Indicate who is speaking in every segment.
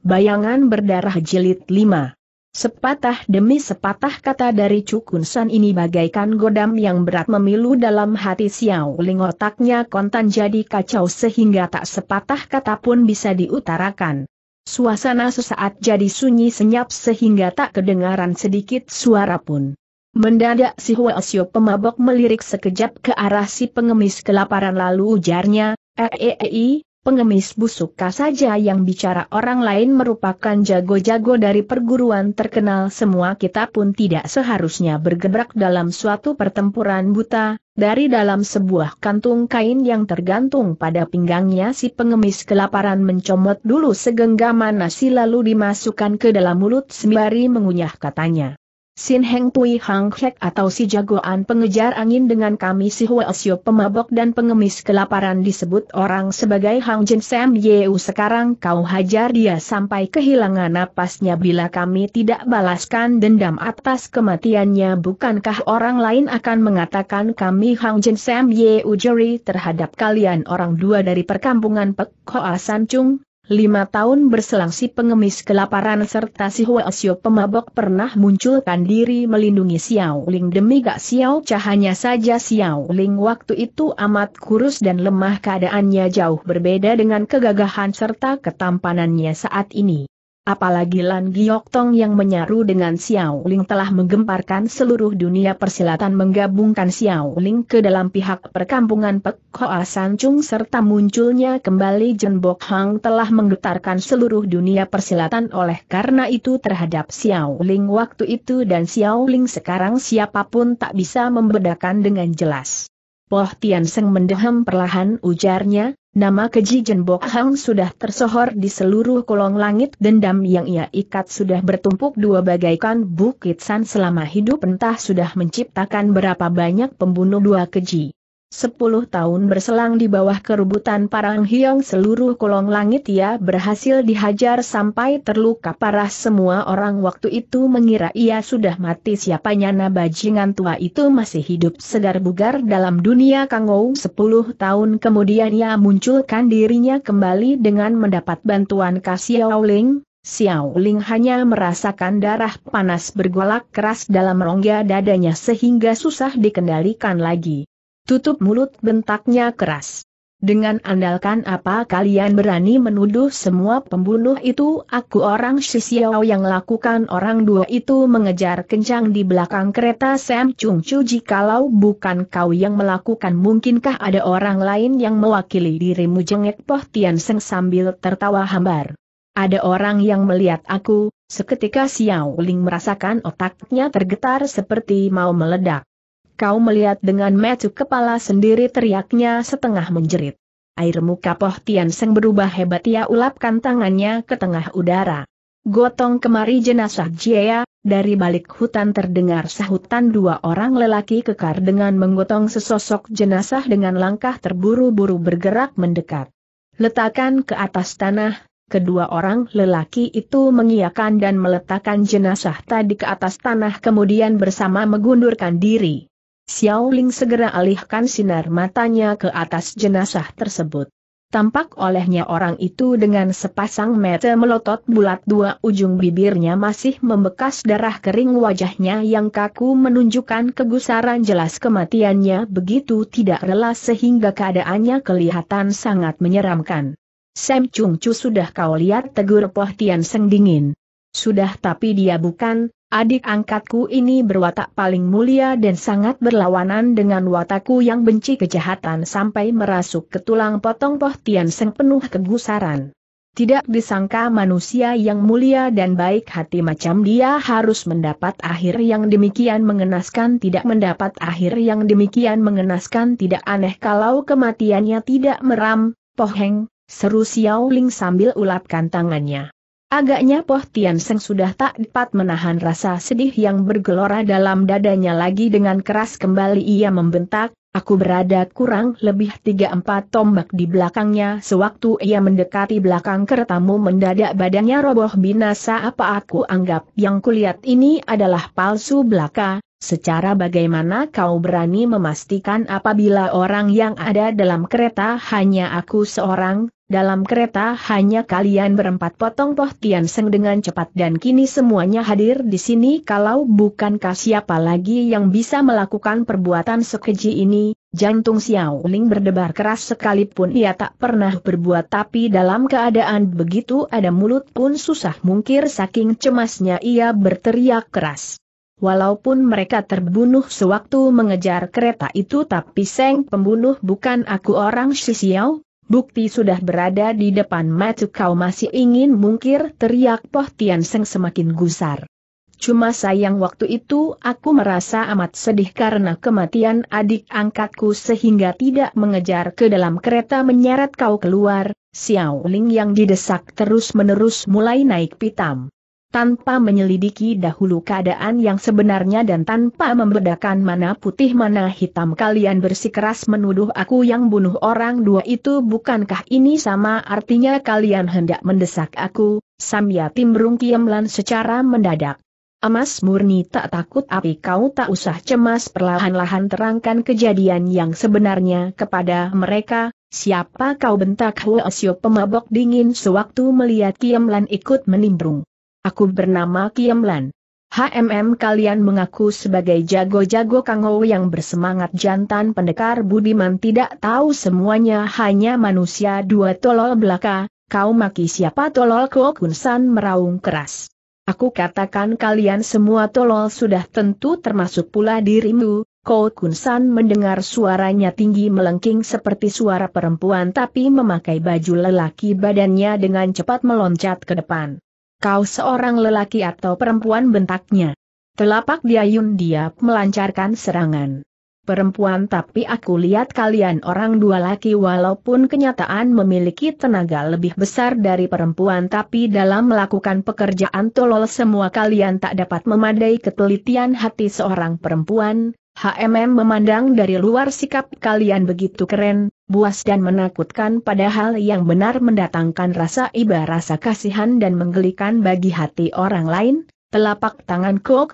Speaker 1: Bayangan berdarah jilid 5. Sepatah demi sepatah kata dari Cukun San ini bagaikan godam yang berat memilu dalam hati Xiao Ling otaknya kontan jadi kacau sehingga tak sepatah kata pun bisa diutarakan. Suasana sesaat jadi sunyi senyap sehingga tak kedengaran sedikit suara pun. Mendadak si Xiao pemabok melirik sekejap ke arah si pengemis kelaparan lalu ujarnya, eh eh eh pengemis busuk saja yang bicara orang lain merupakan jago-jago dari perguruan terkenal semua kita pun tidak seharusnya bergebrak dalam suatu pertempuran buta, dari dalam sebuah kantung kain yang tergantung pada pinggangnya si pengemis kelaparan mencomot dulu segenggaman nasi lalu dimasukkan ke dalam mulut sembari mengunyah katanya. Sin Heng Pui Hang Hek atau si jagoan pengejar angin dengan kami si Hua Huelsio pemabok dan pengemis kelaparan disebut orang sebagai Hang Jin Sam Yeu sekarang kau hajar dia sampai kehilangan napasnya bila kami tidak balaskan dendam atas kematiannya bukankah orang lain akan mengatakan kami Hang Jin Sam Yeu jeri terhadap kalian orang dua dari perkampungan Pek Hoa San Chung? Lima tahun berselang si pengemis kelaparan serta si Huasio pemabok pernah munculkan diri melindungi Xiao Ling demi gak Xiao cahanya saja Xiao Ling waktu itu amat kurus dan lemah keadaannya jauh berbeda dengan kegagahan serta ketampanannya saat ini apalagi Lan Giok Tong yang menyaru dengan Xiao Ling telah menggemparkan seluruh dunia persilatan menggabungkan Xiao Ling ke dalam pihak perkampungan Pek Hoa Chung serta munculnya kembali Jen Bok Hang telah menggetarkan seluruh dunia persilatan oleh karena itu terhadap Xiao Ling waktu itu dan Xiao Ling sekarang siapapun tak bisa membedakan dengan jelas. Poh Tian Seng mendeham perlahan ujarnya, Nama keji Jenbok Hang sudah tersohor di seluruh kolong langit dendam yang ia ikat sudah bertumpuk dua bagaikan bukit san selama hidup entah sudah menciptakan berapa banyak pembunuh dua keji. Sepuluh tahun berselang di bawah kerubutan Parang Hyong seluruh kolong langit ia berhasil dihajar sampai terluka parah semua orang waktu itu mengira ia sudah mati siapanya bajingan tua itu masih hidup segar bugar dalam dunia kangou sepuluh tahun kemudian ia munculkan dirinya kembali dengan mendapat bantuan Ling. Xiao Ling hanya merasakan darah panas bergolak keras dalam rongga dadanya sehingga susah dikendalikan lagi. Tutup mulut bentaknya keras. Dengan andalkan apa kalian berani menuduh semua pembunuh itu aku orang Shisiao yang lakukan orang dua itu mengejar kencang di belakang kereta Sam Chung Chu jikalau bukan kau yang melakukan mungkinkah ada orang lain yang mewakili dirimu jengek Poh Tian Seng sambil tertawa hambar. Ada orang yang melihat aku, seketika Xiao Ling merasakan otaknya tergetar seperti mau meledak. Kau melihat dengan mecu kepala sendiri teriaknya setengah menjerit. Air muka Poh Tian Seng berubah hebat ia ulapkan tangannya ke tengah udara. Gotong kemari jenazah Jia, dari balik hutan terdengar sahutan dua orang lelaki kekar dengan menggotong sesosok jenazah dengan langkah terburu-buru bergerak mendekat. Letakkan ke atas tanah, kedua orang lelaki itu mengiakan dan meletakkan jenazah tadi ke atas tanah kemudian bersama mengundurkan diri. Xiao Ling segera alihkan sinar matanya ke atas jenazah tersebut. Tampak olehnya orang itu dengan sepasang mata melotot bulat dua ujung bibirnya masih membekas darah kering wajahnya yang kaku menunjukkan kegusaran jelas kematiannya begitu tidak rela sehingga keadaannya kelihatan sangat menyeramkan. Sam Chung Chu sudah kau lihat tegur Poh Tian Seng dingin. Sudah tapi dia bukan, Adik angkatku ini berwatak paling mulia dan sangat berlawanan dengan watakku yang benci kejahatan sampai merasuk ke tulang potong Poh Tian Seng penuh kegusaran. Tidak disangka manusia yang mulia dan baik hati macam dia harus mendapat akhir yang demikian mengenaskan tidak mendapat akhir yang demikian mengenaskan tidak aneh kalau kematiannya tidak meram, poheng, seru Xiao Ling sambil ulapkan tangannya. Agaknya Poh Tian Seng sudah tak dapat menahan rasa sedih yang bergelora dalam dadanya lagi dengan keras kembali ia membentak, aku berada kurang lebih tiga empat tombak di belakangnya sewaktu ia mendekati belakang keretamu mendadak badannya roboh binasa apa aku anggap yang kulihat ini adalah palsu belaka, secara bagaimana kau berani memastikan apabila orang yang ada dalam kereta hanya aku seorang, dalam kereta hanya kalian berempat potong Poh Tian Seng dengan cepat dan kini semuanya hadir di sini kalau bukankah siapa lagi yang bisa melakukan perbuatan sekeji ini, jantung Xiao Ling berdebar keras sekalipun ia tak pernah berbuat tapi dalam keadaan begitu ada mulut pun susah mungkir saking cemasnya ia berteriak keras. Walaupun mereka terbunuh sewaktu mengejar kereta itu tapi Seng pembunuh bukan aku orang Xiao. Bukti sudah berada di depan mata kau masih ingin mungkir teriak Poh Tian Seng semakin gusar. Cuma sayang waktu itu aku merasa amat sedih karena kematian adik angkatku sehingga tidak mengejar ke dalam kereta menyeret kau keluar, Xiao Ling yang didesak terus-menerus mulai naik pitam tanpa menyelidiki dahulu keadaan yang sebenarnya dan tanpa membedakan mana putih mana hitam kalian bersikeras menuduh aku yang bunuh orang dua itu bukankah ini sama artinya kalian hendak mendesak aku, Samya Timbrung Kiemlan secara mendadak. Emas murni tak takut api kau tak usah cemas perlahan-lahan terangkan kejadian yang sebenarnya kepada mereka, siapa kau bentak Huo Sio pemabok dingin sewaktu melihat kiamlan ikut menimbrung. Aku bernama Kiemlan. HMM kalian mengaku sebagai jago-jago kangou yang bersemangat jantan pendekar budiman tidak tahu semuanya hanya manusia dua tolol belaka, kau maki siapa tolol Kokunsan meraung keras. Aku katakan kalian semua tolol sudah tentu termasuk pula dirimu, Kokunsan mendengar suaranya tinggi melengking seperti suara perempuan tapi memakai baju lelaki badannya dengan cepat meloncat ke depan kau seorang lelaki atau perempuan bentaknya. Telapak Diayun dia melancarkan serangan. Perempuan tapi aku lihat kalian orang dua laki walaupun kenyataan memiliki tenaga lebih besar dari perempuan tapi dalam melakukan pekerjaan tolol semua kalian tak dapat memadai ketelitian hati seorang perempuan, HMM memandang dari luar sikap kalian begitu keren, buas dan menakutkan padahal yang benar mendatangkan rasa iba rasa kasihan dan menggelikan bagi hati orang lain, telapak tangan Ko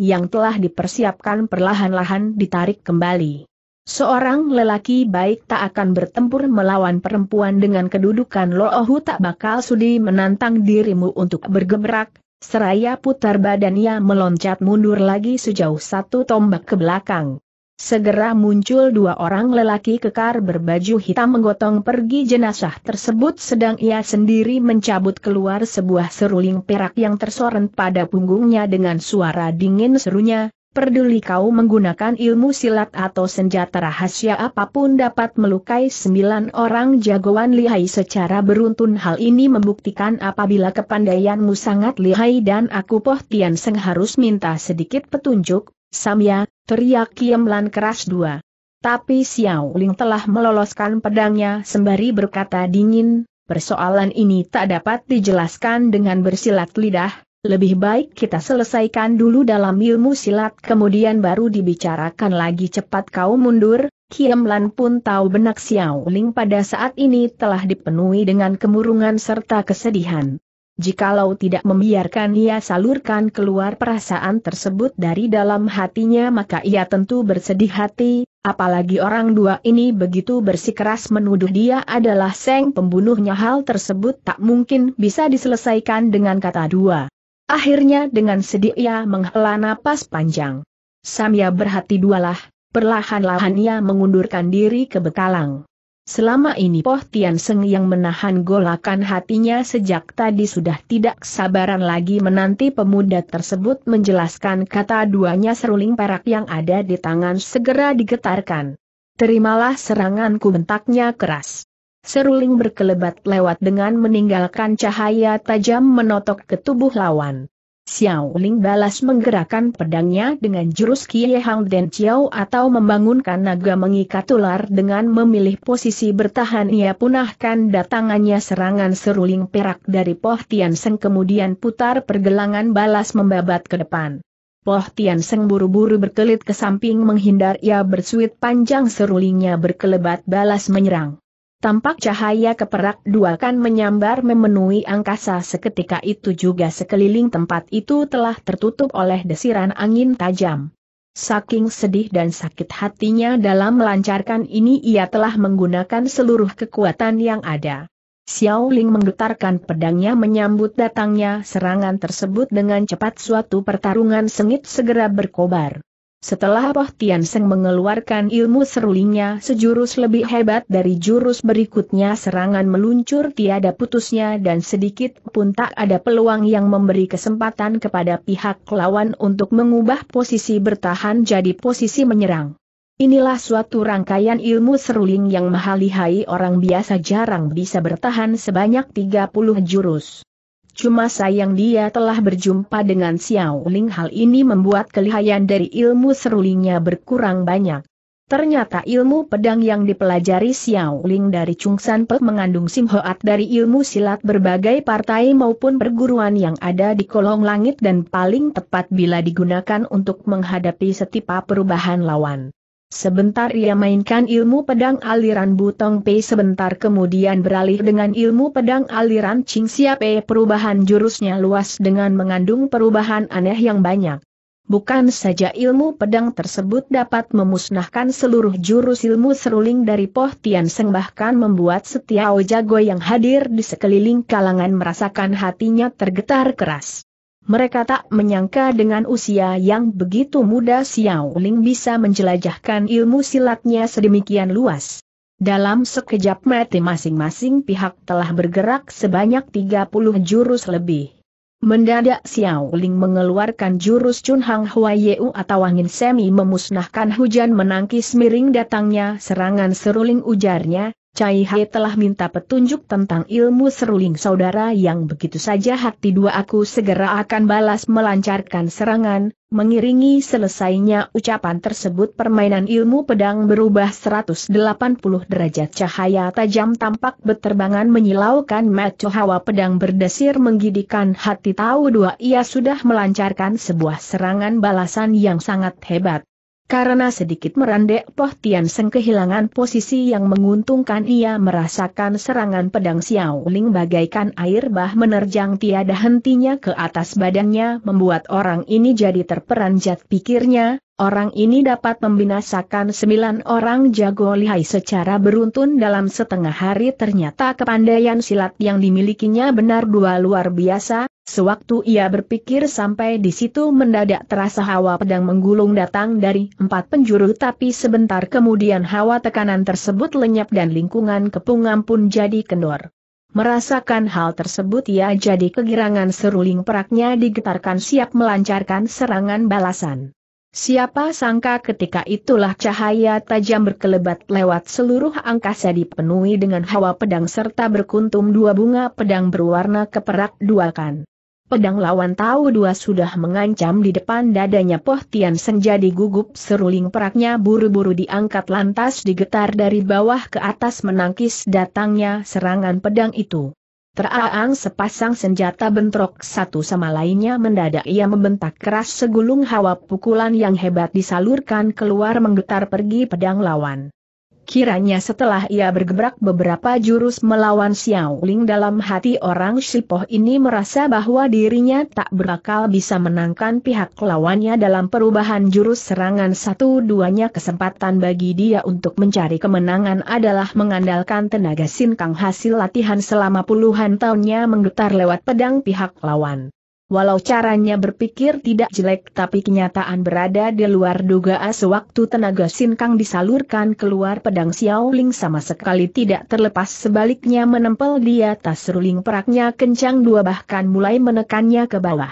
Speaker 1: yang telah dipersiapkan perlahan-lahan ditarik kembali. Seorang lelaki baik tak akan bertempur melawan perempuan dengan kedudukan Lohu tak bakal sudi menantang dirimu untuk bergemerak, Seraya putar badannya meloncat mundur lagi sejauh satu tombak ke belakang. Segera muncul dua orang lelaki kekar berbaju hitam menggotong pergi jenazah tersebut sedang ia sendiri mencabut keluar sebuah seruling perak yang tersorot pada punggungnya dengan suara dingin serunya, Perduli kau menggunakan ilmu silat atau senjata rahasia apapun dapat melukai sembilan orang jagoan lihai secara beruntun hal ini membuktikan apabila kepandaianmu sangat lihai dan aku Poh Tian Seng harus minta sedikit petunjuk, Samya, teriak Kiam Lan keras dua. Tapi Xiao Ling telah meloloskan pedangnya sembari berkata dingin, persoalan ini tak dapat dijelaskan dengan bersilat lidah, lebih baik kita selesaikan dulu dalam ilmu silat kemudian baru dibicarakan lagi cepat kau mundur, Kiam Lan pun tahu benak Xiao Ling pada saat ini telah dipenuhi dengan kemurungan serta kesedihan. Jikalau tidak membiarkan ia salurkan keluar perasaan tersebut dari dalam hatinya maka ia tentu bersedih hati, apalagi orang dua ini begitu bersikeras menuduh dia adalah seng pembunuhnya hal tersebut tak mungkin bisa diselesaikan dengan kata dua. Akhirnya dengan sedih ia menghela napas panjang. Samia ya, berhati dualah, perlahan-lahan ia mengundurkan diri ke bekalang. Selama ini Poh Tian Seng yang menahan golakan hatinya sejak tadi sudah tidak sabaran lagi menanti pemuda tersebut menjelaskan kata duanya seruling perak yang ada di tangan segera digetarkan. Terimalah seranganku bentaknya keras. Seruling berkelebat lewat dengan meninggalkan cahaya tajam menotok ke tubuh lawan. Xiao Ling balas menggerakkan pedangnya dengan jurus Kie Hang dan Chiao atau membangunkan naga mengikat ular dengan memilih posisi bertahan ia punahkan datangannya serangan seruling perak dari Poh Tian Seng kemudian putar pergelangan balas membabat ke depan. Poh Tian Seng buru-buru berkelit ke samping menghindar ia bersuit panjang serulingnya berkelebat balas menyerang. Tampak cahaya keperak dua kan menyambar memenuhi angkasa seketika itu juga sekeliling tempat itu telah tertutup oleh desiran angin tajam. Saking sedih dan sakit hatinya dalam melancarkan ini ia telah menggunakan seluruh kekuatan yang ada. Xiao Ling menggetarkan pedangnya menyambut datangnya serangan tersebut dengan cepat suatu pertarungan sengit segera berkobar. Setelah Poh Tian Seng mengeluarkan ilmu serulingnya sejurus lebih hebat dari jurus berikutnya serangan meluncur tiada putusnya dan sedikit pun tak ada peluang yang memberi kesempatan kepada pihak lawan untuk mengubah posisi bertahan jadi posisi menyerang. Inilah suatu rangkaian ilmu seruling yang mahalihai orang biasa jarang bisa bertahan sebanyak 30 jurus. Cuma sayang dia telah berjumpa dengan Xiao Ling hal ini membuat kelihayan dari ilmu serulingnya berkurang banyak. Ternyata ilmu pedang yang dipelajari Xiao Ling dari Chungsan Pe mengandung simhoat dari ilmu silat berbagai partai maupun perguruan yang ada di kolong langit dan paling tepat bila digunakan untuk menghadapi setiap perubahan lawan. Sebentar ia mainkan ilmu pedang aliran Butong Pei sebentar kemudian beralih dengan ilmu pedang aliran Ching sia Pei perubahan jurusnya luas dengan mengandung perubahan aneh yang banyak. Bukan saja ilmu pedang tersebut dapat memusnahkan seluruh jurus ilmu seruling dari Poh Tian Seng bahkan membuat setiap jago yang hadir di sekeliling kalangan merasakan hatinya tergetar keras. Mereka tak menyangka dengan usia yang begitu muda Xiao Ling bisa menjelajahkan ilmu silatnya sedemikian luas. Dalam sekejap mati masing-masing pihak telah bergerak sebanyak 30 jurus lebih. Mendadak Xiao Ling mengeluarkan jurus Chun Hang Hua Yeu atau angin semi memusnahkan hujan menangkis miring datangnya serangan seruling ujarnya, Cai Hai telah minta petunjuk tentang ilmu seruling saudara yang begitu saja hati dua aku segera akan balas melancarkan serangan, mengiringi selesainya ucapan tersebut permainan ilmu pedang berubah 180 derajat cahaya tajam tampak beterbangan menyilaukan mata hawa pedang berdesir menggidikan hati tahu dua ia sudah melancarkan sebuah serangan balasan yang sangat hebat. Karena sedikit merandek Poh Tian Seng kehilangan posisi yang menguntungkan ia merasakan serangan pedang Xiao Ling bagaikan air bah menerjang tiada hentinya ke atas badannya membuat orang ini jadi terperanjat pikirnya, orang ini dapat membinasakan sembilan orang jago lihai secara beruntun dalam setengah hari ternyata kepandaian silat yang dimilikinya benar dua luar biasa, Sewaktu ia berpikir sampai di situ mendadak terasa hawa pedang menggulung datang dari empat penjuru tapi sebentar kemudian hawa tekanan tersebut lenyap dan lingkungan kepungan pun jadi kendor. Merasakan hal tersebut ia jadi kegirangan seruling peraknya digetarkan siap melancarkan serangan balasan. Siapa sangka ketika itulah cahaya tajam berkelebat lewat seluruh angkasa dipenuhi dengan hawa pedang serta berkuntum dua bunga pedang berwarna keperak dua kan. Pedang lawan tahu dua sudah mengancam di depan dadanya Poh Tian Sen jadi gugup seruling peraknya buru-buru diangkat lantas digetar dari bawah ke atas menangkis datangnya serangan pedang itu. Teraang sepasang senjata bentrok satu sama lainnya mendadak ia membentak keras segulung hawa pukulan yang hebat disalurkan keluar menggetar pergi pedang lawan. Kiranya setelah ia bergebrak beberapa jurus melawan Xiao Ling dalam hati orang Shipoh ini merasa bahwa dirinya tak berakal bisa menangkan pihak lawannya dalam perubahan jurus serangan satu-duanya kesempatan bagi dia untuk mencari kemenangan adalah mengandalkan tenaga sin kang hasil latihan selama puluhan tahunnya menggetar lewat pedang pihak lawan. Walau caranya berpikir tidak jelek tapi kenyataan berada di luar dugaan sewaktu tenaga sinkang disalurkan keluar pedang Xiao Ling sama sekali tidak terlepas sebaliknya menempel di atas ruling peraknya kencang dua bahkan mulai menekannya ke bawah.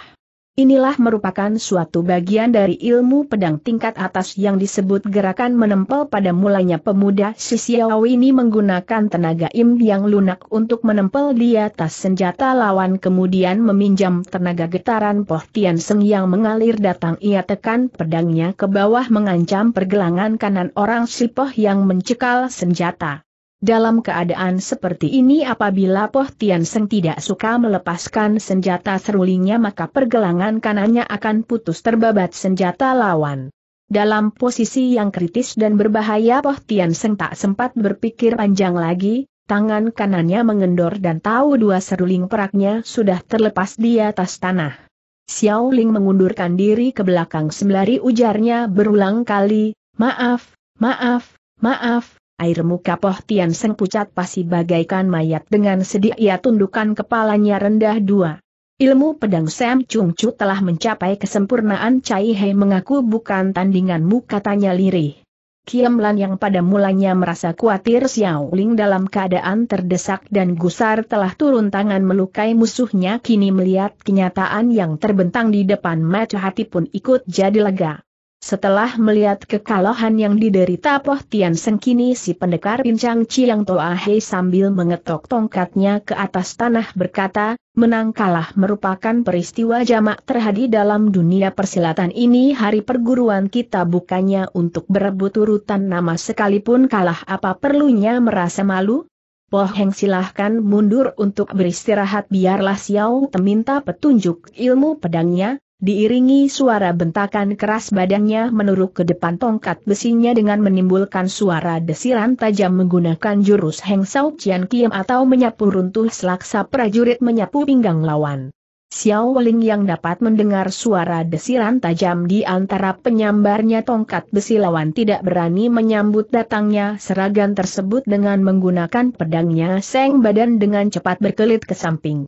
Speaker 1: Inilah merupakan suatu bagian dari ilmu pedang tingkat atas yang disebut gerakan menempel pada mulanya pemuda Sisiaw ini menggunakan tenaga im yang lunak untuk menempel di atas senjata lawan kemudian meminjam tenaga getaran Poh Tian Seng yang mengalir datang ia tekan pedangnya ke bawah mengancam pergelangan kanan orang Sipoh yang mencekal senjata. Dalam keadaan seperti ini apabila Poh Tian Seng tidak suka melepaskan senjata serulingnya maka pergelangan kanannya akan putus terbabat senjata lawan. Dalam posisi yang kritis dan berbahaya Poh Tian Seng tak sempat berpikir panjang lagi, tangan kanannya mengendor dan tahu dua seruling peraknya sudah terlepas di atas tanah. Xiao Ling mengundurkan diri ke belakang sembari ujarnya berulang kali, maaf, maaf, maaf, Air muka Poh Tian Seng pucat pasi bagaikan mayat dengan sedih ia tundukkan kepalanya rendah dua. Ilmu pedang Sam Chung Chu telah mencapai kesempurnaan Cai Hei mengaku bukan tandinganmu katanya lirih. Kiam Lan yang pada mulanya merasa khawatir Xiao Ling dalam keadaan terdesak dan gusar telah turun tangan melukai musuhnya kini melihat kenyataan yang terbentang di depan mata hati pun ikut jadi lega. Setelah melihat kekalahan yang diderita Poh Tian Seng kini si pendekar pincang Chiang Toa Hei sambil mengetok tongkatnya ke atas tanah berkata, menang kalah merupakan peristiwa jamak terhadi dalam dunia persilatan ini hari perguruan kita bukannya untuk berebut urutan nama sekalipun kalah apa perlunya merasa malu? Poh Heng silahkan mundur untuk beristirahat biarlah Xiao teminta petunjuk ilmu pedangnya, Diiringi suara bentakan keras badannya menurut ke depan tongkat besinya dengan menimbulkan suara desiran tajam menggunakan jurus Heng Sao Chian Kiem atau menyapu runtuh selaksa prajurit menyapu pinggang lawan. Xiao Ling yang dapat mendengar suara desiran tajam di antara penyambarnya tongkat besi lawan tidak berani menyambut datangnya seragam tersebut dengan menggunakan pedangnya seng badan dengan cepat berkelit ke samping.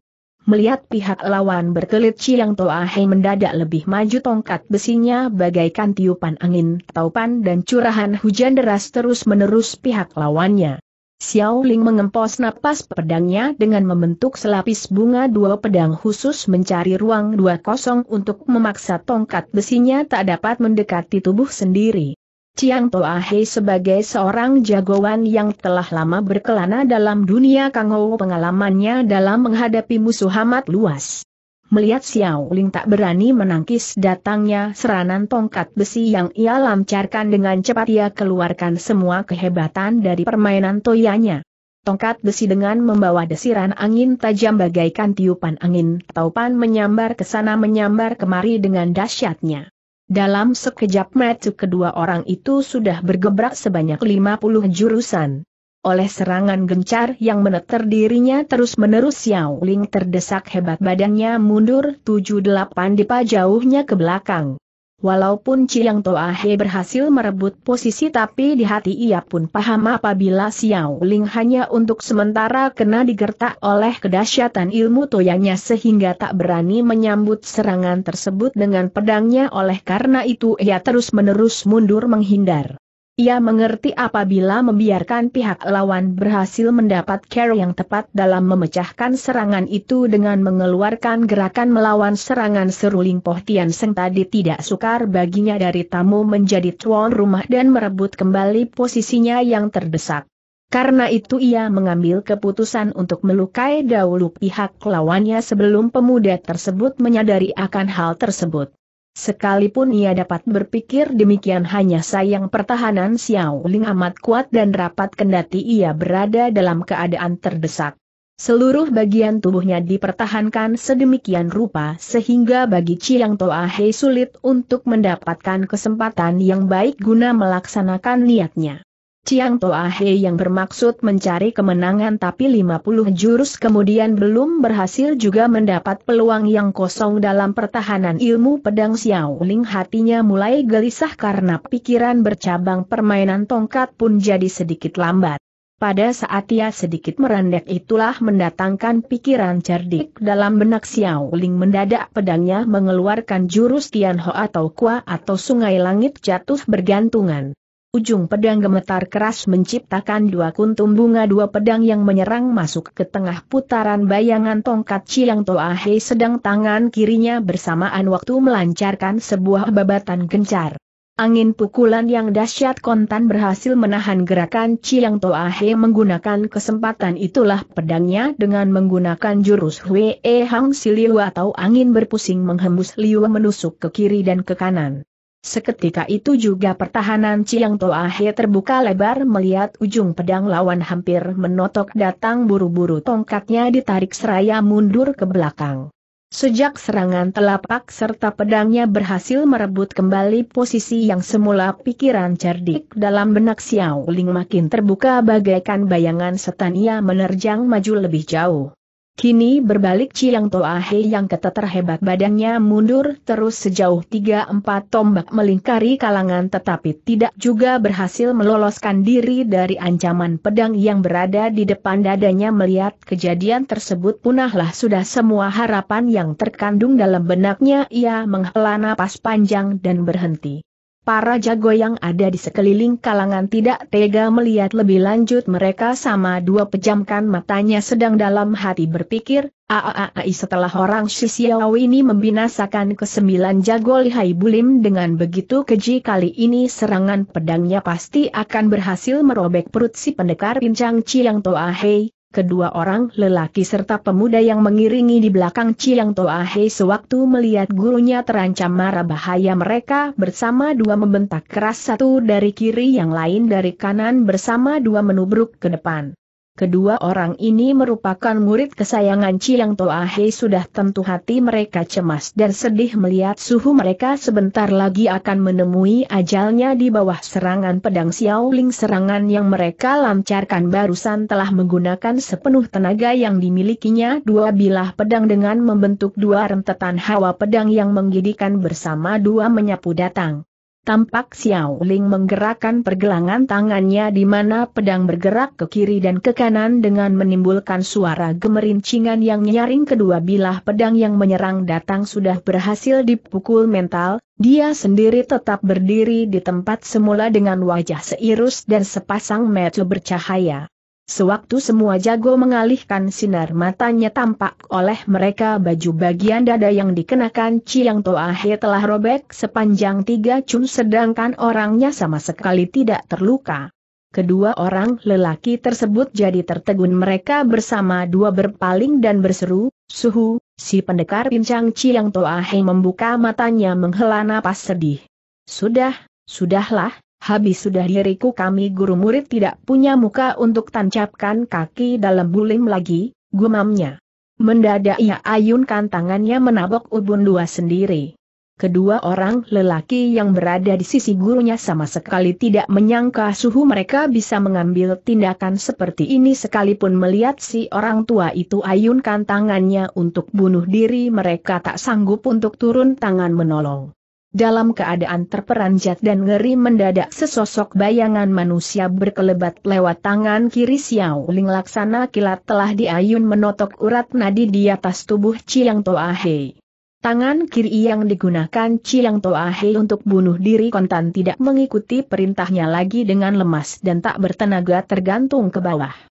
Speaker 1: Melihat pihak lawan berkelit Chiang Toa Hei mendadak lebih maju tongkat besinya bagaikan tiupan angin, taupan dan curahan hujan deras terus-menerus pihak lawannya. Xiao Ling mengempos napas pedangnya dengan membentuk selapis bunga dua pedang khusus mencari ruang dua kosong untuk memaksa tongkat besinya tak dapat mendekati tubuh sendiri. Chiang He sebagai seorang jagoan yang telah lama berkelana dalam dunia Kangou pengalamannya dalam menghadapi musuh amat luas. Melihat Xiao Ling tak berani menangkis datangnya seranan tongkat besi yang ia lancarkan dengan cepat ia keluarkan semua kehebatan dari permainan toyanya. Tongkat besi dengan membawa desiran angin tajam bagaikan tiupan angin taupan menyambar ke sana menyambar kemari dengan dahsyatnya. Dalam sekejap mata kedua orang itu sudah bergebrak sebanyak 50 jurusan. Oleh serangan gencar yang meneter dirinya terus-menerus Xiao Ling terdesak hebat badannya mundur 7-8 dipa jauhnya ke belakang. Walaupun Chiang Toahe berhasil merebut posisi tapi di hati ia pun paham apabila Xiao Ling hanya untuk sementara kena digertak oleh kedahsyatan ilmu toyanya sehingga tak berani menyambut serangan tersebut dengan pedangnya oleh karena itu ia terus-menerus mundur menghindar. Ia mengerti apabila membiarkan pihak lawan berhasil mendapat care yang tepat dalam memecahkan serangan itu dengan mengeluarkan gerakan melawan serangan seruling Poh Tian Seng tadi tidak sukar baginya dari tamu menjadi tuan rumah dan merebut kembali posisinya yang terdesak. Karena itu ia mengambil keputusan untuk melukai dahulu pihak lawannya sebelum pemuda tersebut menyadari akan hal tersebut. Sekalipun ia dapat berpikir demikian hanya sayang pertahanan Xiao Ling amat kuat dan rapat kendati ia berada dalam keadaan terdesak. Seluruh bagian tubuhnya dipertahankan sedemikian rupa sehingga bagi Chiang Hei sulit untuk mendapatkan kesempatan yang baik guna melaksanakan niatnya. Chiang He yang bermaksud mencari kemenangan tapi 50 jurus kemudian belum berhasil juga mendapat peluang yang kosong dalam pertahanan ilmu pedang Xiao Ling hatinya mulai gelisah karena pikiran bercabang permainan tongkat pun jadi sedikit lambat. Pada saat ia sedikit merendek itulah mendatangkan pikiran cerdik dalam benak Xiao Ling mendadak pedangnya mengeluarkan jurus Tian Ho atau Kua atau Sungai Langit jatuh bergantungan. Ujung pedang gemetar keras menciptakan dua kuntum bunga dua pedang yang menyerang masuk ke tengah putaran bayangan tongkat Chiang Toahe sedang tangan kirinya bersamaan waktu melancarkan sebuah babatan gencar. Angin pukulan yang dahsyat kontan berhasil menahan gerakan Chiang Toahe menggunakan kesempatan itulah pedangnya dengan menggunakan jurus Hwe Hang Siliu atau angin berpusing menghembus Liu menusuk ke kiri dan ke kanan. Seketika itu juga pertahanan Chiang Toahe terbuka lebar melihat ujung pedang lawan hampir menotok datang buru-buru tongkatnya ditarik seraya mundur ke belakang. Sejak serangan telapak serta pedangnya berhasil merebut kembali posisi yang semula pikiran cerdik dalam benak Xiao Ling makin terbuka bagaikan bayangan setan ia menerjang maju lebih jauh. Kini berbalik Chiang Toa Hei yang ketat terhebat badannya mundur terus sejauh 3-4 tombak melingkari kalangan tetapi tidak juga berhasil meloloskan diri dari ancaman pedang yang berada di depan dadanya melihat kejadian tersebut punahlah sudah semua harapan yang terkandung dalam benaknya ia menghela napas panjang dan berhenti. Para jago yang ada di sekeliling kalangan tidak tega melihat lebih lanjut mereka sama dua pejamkan matanya sedang dalam hati berpikir, Aaai setelah orang Shisiao ini membinasakan kesembilan jago lihai bulim dengan begitu keji kali ini serangan pedangnya pasti akan berhasil merobek perut si pendekar pincang Chiang Toa Hei, kedua orang lelaki serta pemuda yang mengiringi di belakang Chiang Toahe sewaktu melihat gurunya terancam marah bahaya mereka bersama dua membentak keras satu dari kiri yang lain dari kanan bersama dua menubruk ke depan. Kedua orang ini merupakan murid kesayangan Chiang Toahe sudah tentu hati mereka cemas dan sedih melihat suhu mereka sebentar lagi akan menemui ajalnya di bawah serangan pedang Xiaoling serangan yang mereka lancarkan barusan telah menggunakan sepenuh tenaga yang dimilikinya dua bilah pedang dengan membentuk dua rentetan hawa pedang yang menggidikan bersama dua menyapu datang. Tampak Xiao Ling menggerakkan pergelangan tangannya di mana pedang bergerak ke kiri dan ke kanan dengan menimbulkan suara gemerincingan yang nyaring kedua bilah pedang yang menyerang datang sudah berhasil dipukul mental, dia sendiri tetap berdiri di tempat semula dengan wajah seirus dan sepasang mata bercahaya. Sewaktu semua jago mengalihkan sinar matanya tampak oleh mereka baju bagian dada yang dikenakan Chiang Toahe telah robek sepanjang tiga cum sedangkan orangnya sama sekali tidak terluka. Kedua orang lelaki tersebut jadi tertegun mereka bersama dua berpaling dan berseru, Suhu, si pendekar pincang Chiang Toahe membuka matanya menghela napas sedih. Sudah, sudahlah, Habis sudah diriku kami guru murid tidak punya muka untuk tancapkan kaki dalam bulim lagi, gumamnya. Mendadak ia ayunkan tangannya menabok ubun dua sendiri. Kedua orang lelaki yang berada di sisi gurunya sama sekali tidak menyangka suhu mereka bisa mengambil tindakan seperti ini sekalipun melihat si orang tua itu ayunkan tangannya untuk bunuh diri mereka tak sanggup untuk turun tangan menolong. Dalam keadaan terperanjat dan ngeri mendadak sesosok bayangan manusia berkelebat lewat tangan kiri Xiao Ling laksana kilat telah diayun menotok urat nadi di atas tubuh Chiang Hei. Tangan kiri yang digunakan Chiang Hei untuk bunuh diri kontan tidak mengikuti perintahnya lagi dengan lemas dan tak bertenaga tergantung ke bawah.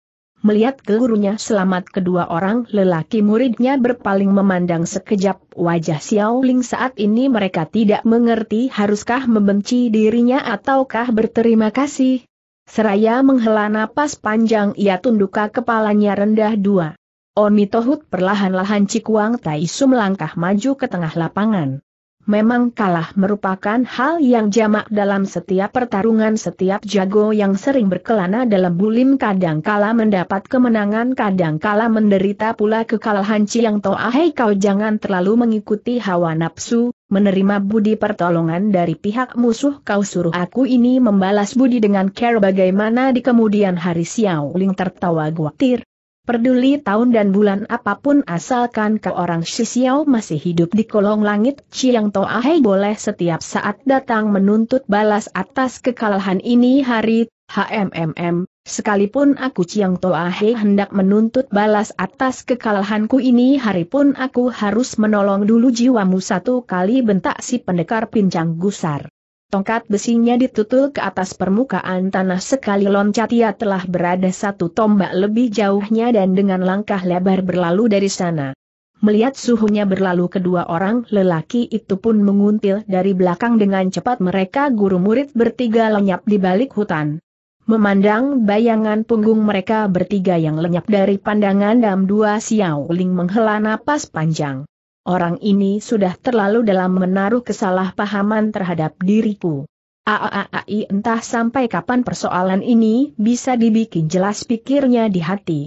Speaker 1: Melihat gurunya selamat kedua orang lelaki muridnya berpaling memandang sekejap wajah Xiao Ling saat ini mereka tidak mengerti haruskah membenci dirinya ataukah berterima kasih. Seraya menghela napas panjang ia tundukkan kepalanya rendah dua. Oni Tohut perlahan-lahan Cikuang Taisu melangkah maju ke tengah lapangan memang kalah merupakan hal yang jamak dalam setiap pertarungan setiap jago yang sering berkelana dalam bulim kadang kala mendapat kemenangan kadang kala menderita pula kekalahan Ciang Toa Hei kau jangan terlalu mengikuti hawa nafsu, menerima budi pertolongan dari pihak musuh kau suruh aku ini membalas budi dengan care bagaimana di kemudian hari Xiao Ling tertawa guatir, Peduli tahun dan bulan apapun asalkan ke orang Shisiao masih hidup di kolong langit Chiang Toahei boleh setiap saat datang menuntut balas atas kekalahan ini hari HMMM, sekalipun aku Chiang Toahei hendak menuntut balas atas kekalahanku ini hari pun aku harus menolong dulu jiwamu satu kali bentak si pendekar pincang gusar. Tongkat besinya ditutul ke atas permukaan tanah sekali loncat ia telah berada satu tombak lebih jauhnya dan dengan langkah lebar berlalu dari sana. Melihat suhunya berlalu kedua orang lelaki itu pun menguntil dari belakang dengan cepat mereka guru murid bertiga lenyap di balik hutan. Memandang bayangan punggung mereka bertiga yang lenyap dari pandangan dam dua siau ling menghela napas panjang orang ini sudah terlalu dalam menaruh kesalahpahaman terhadap diriku. Aaai entah sampai kapan persoalan ini bisa dibikin jelas pikirnya di hati.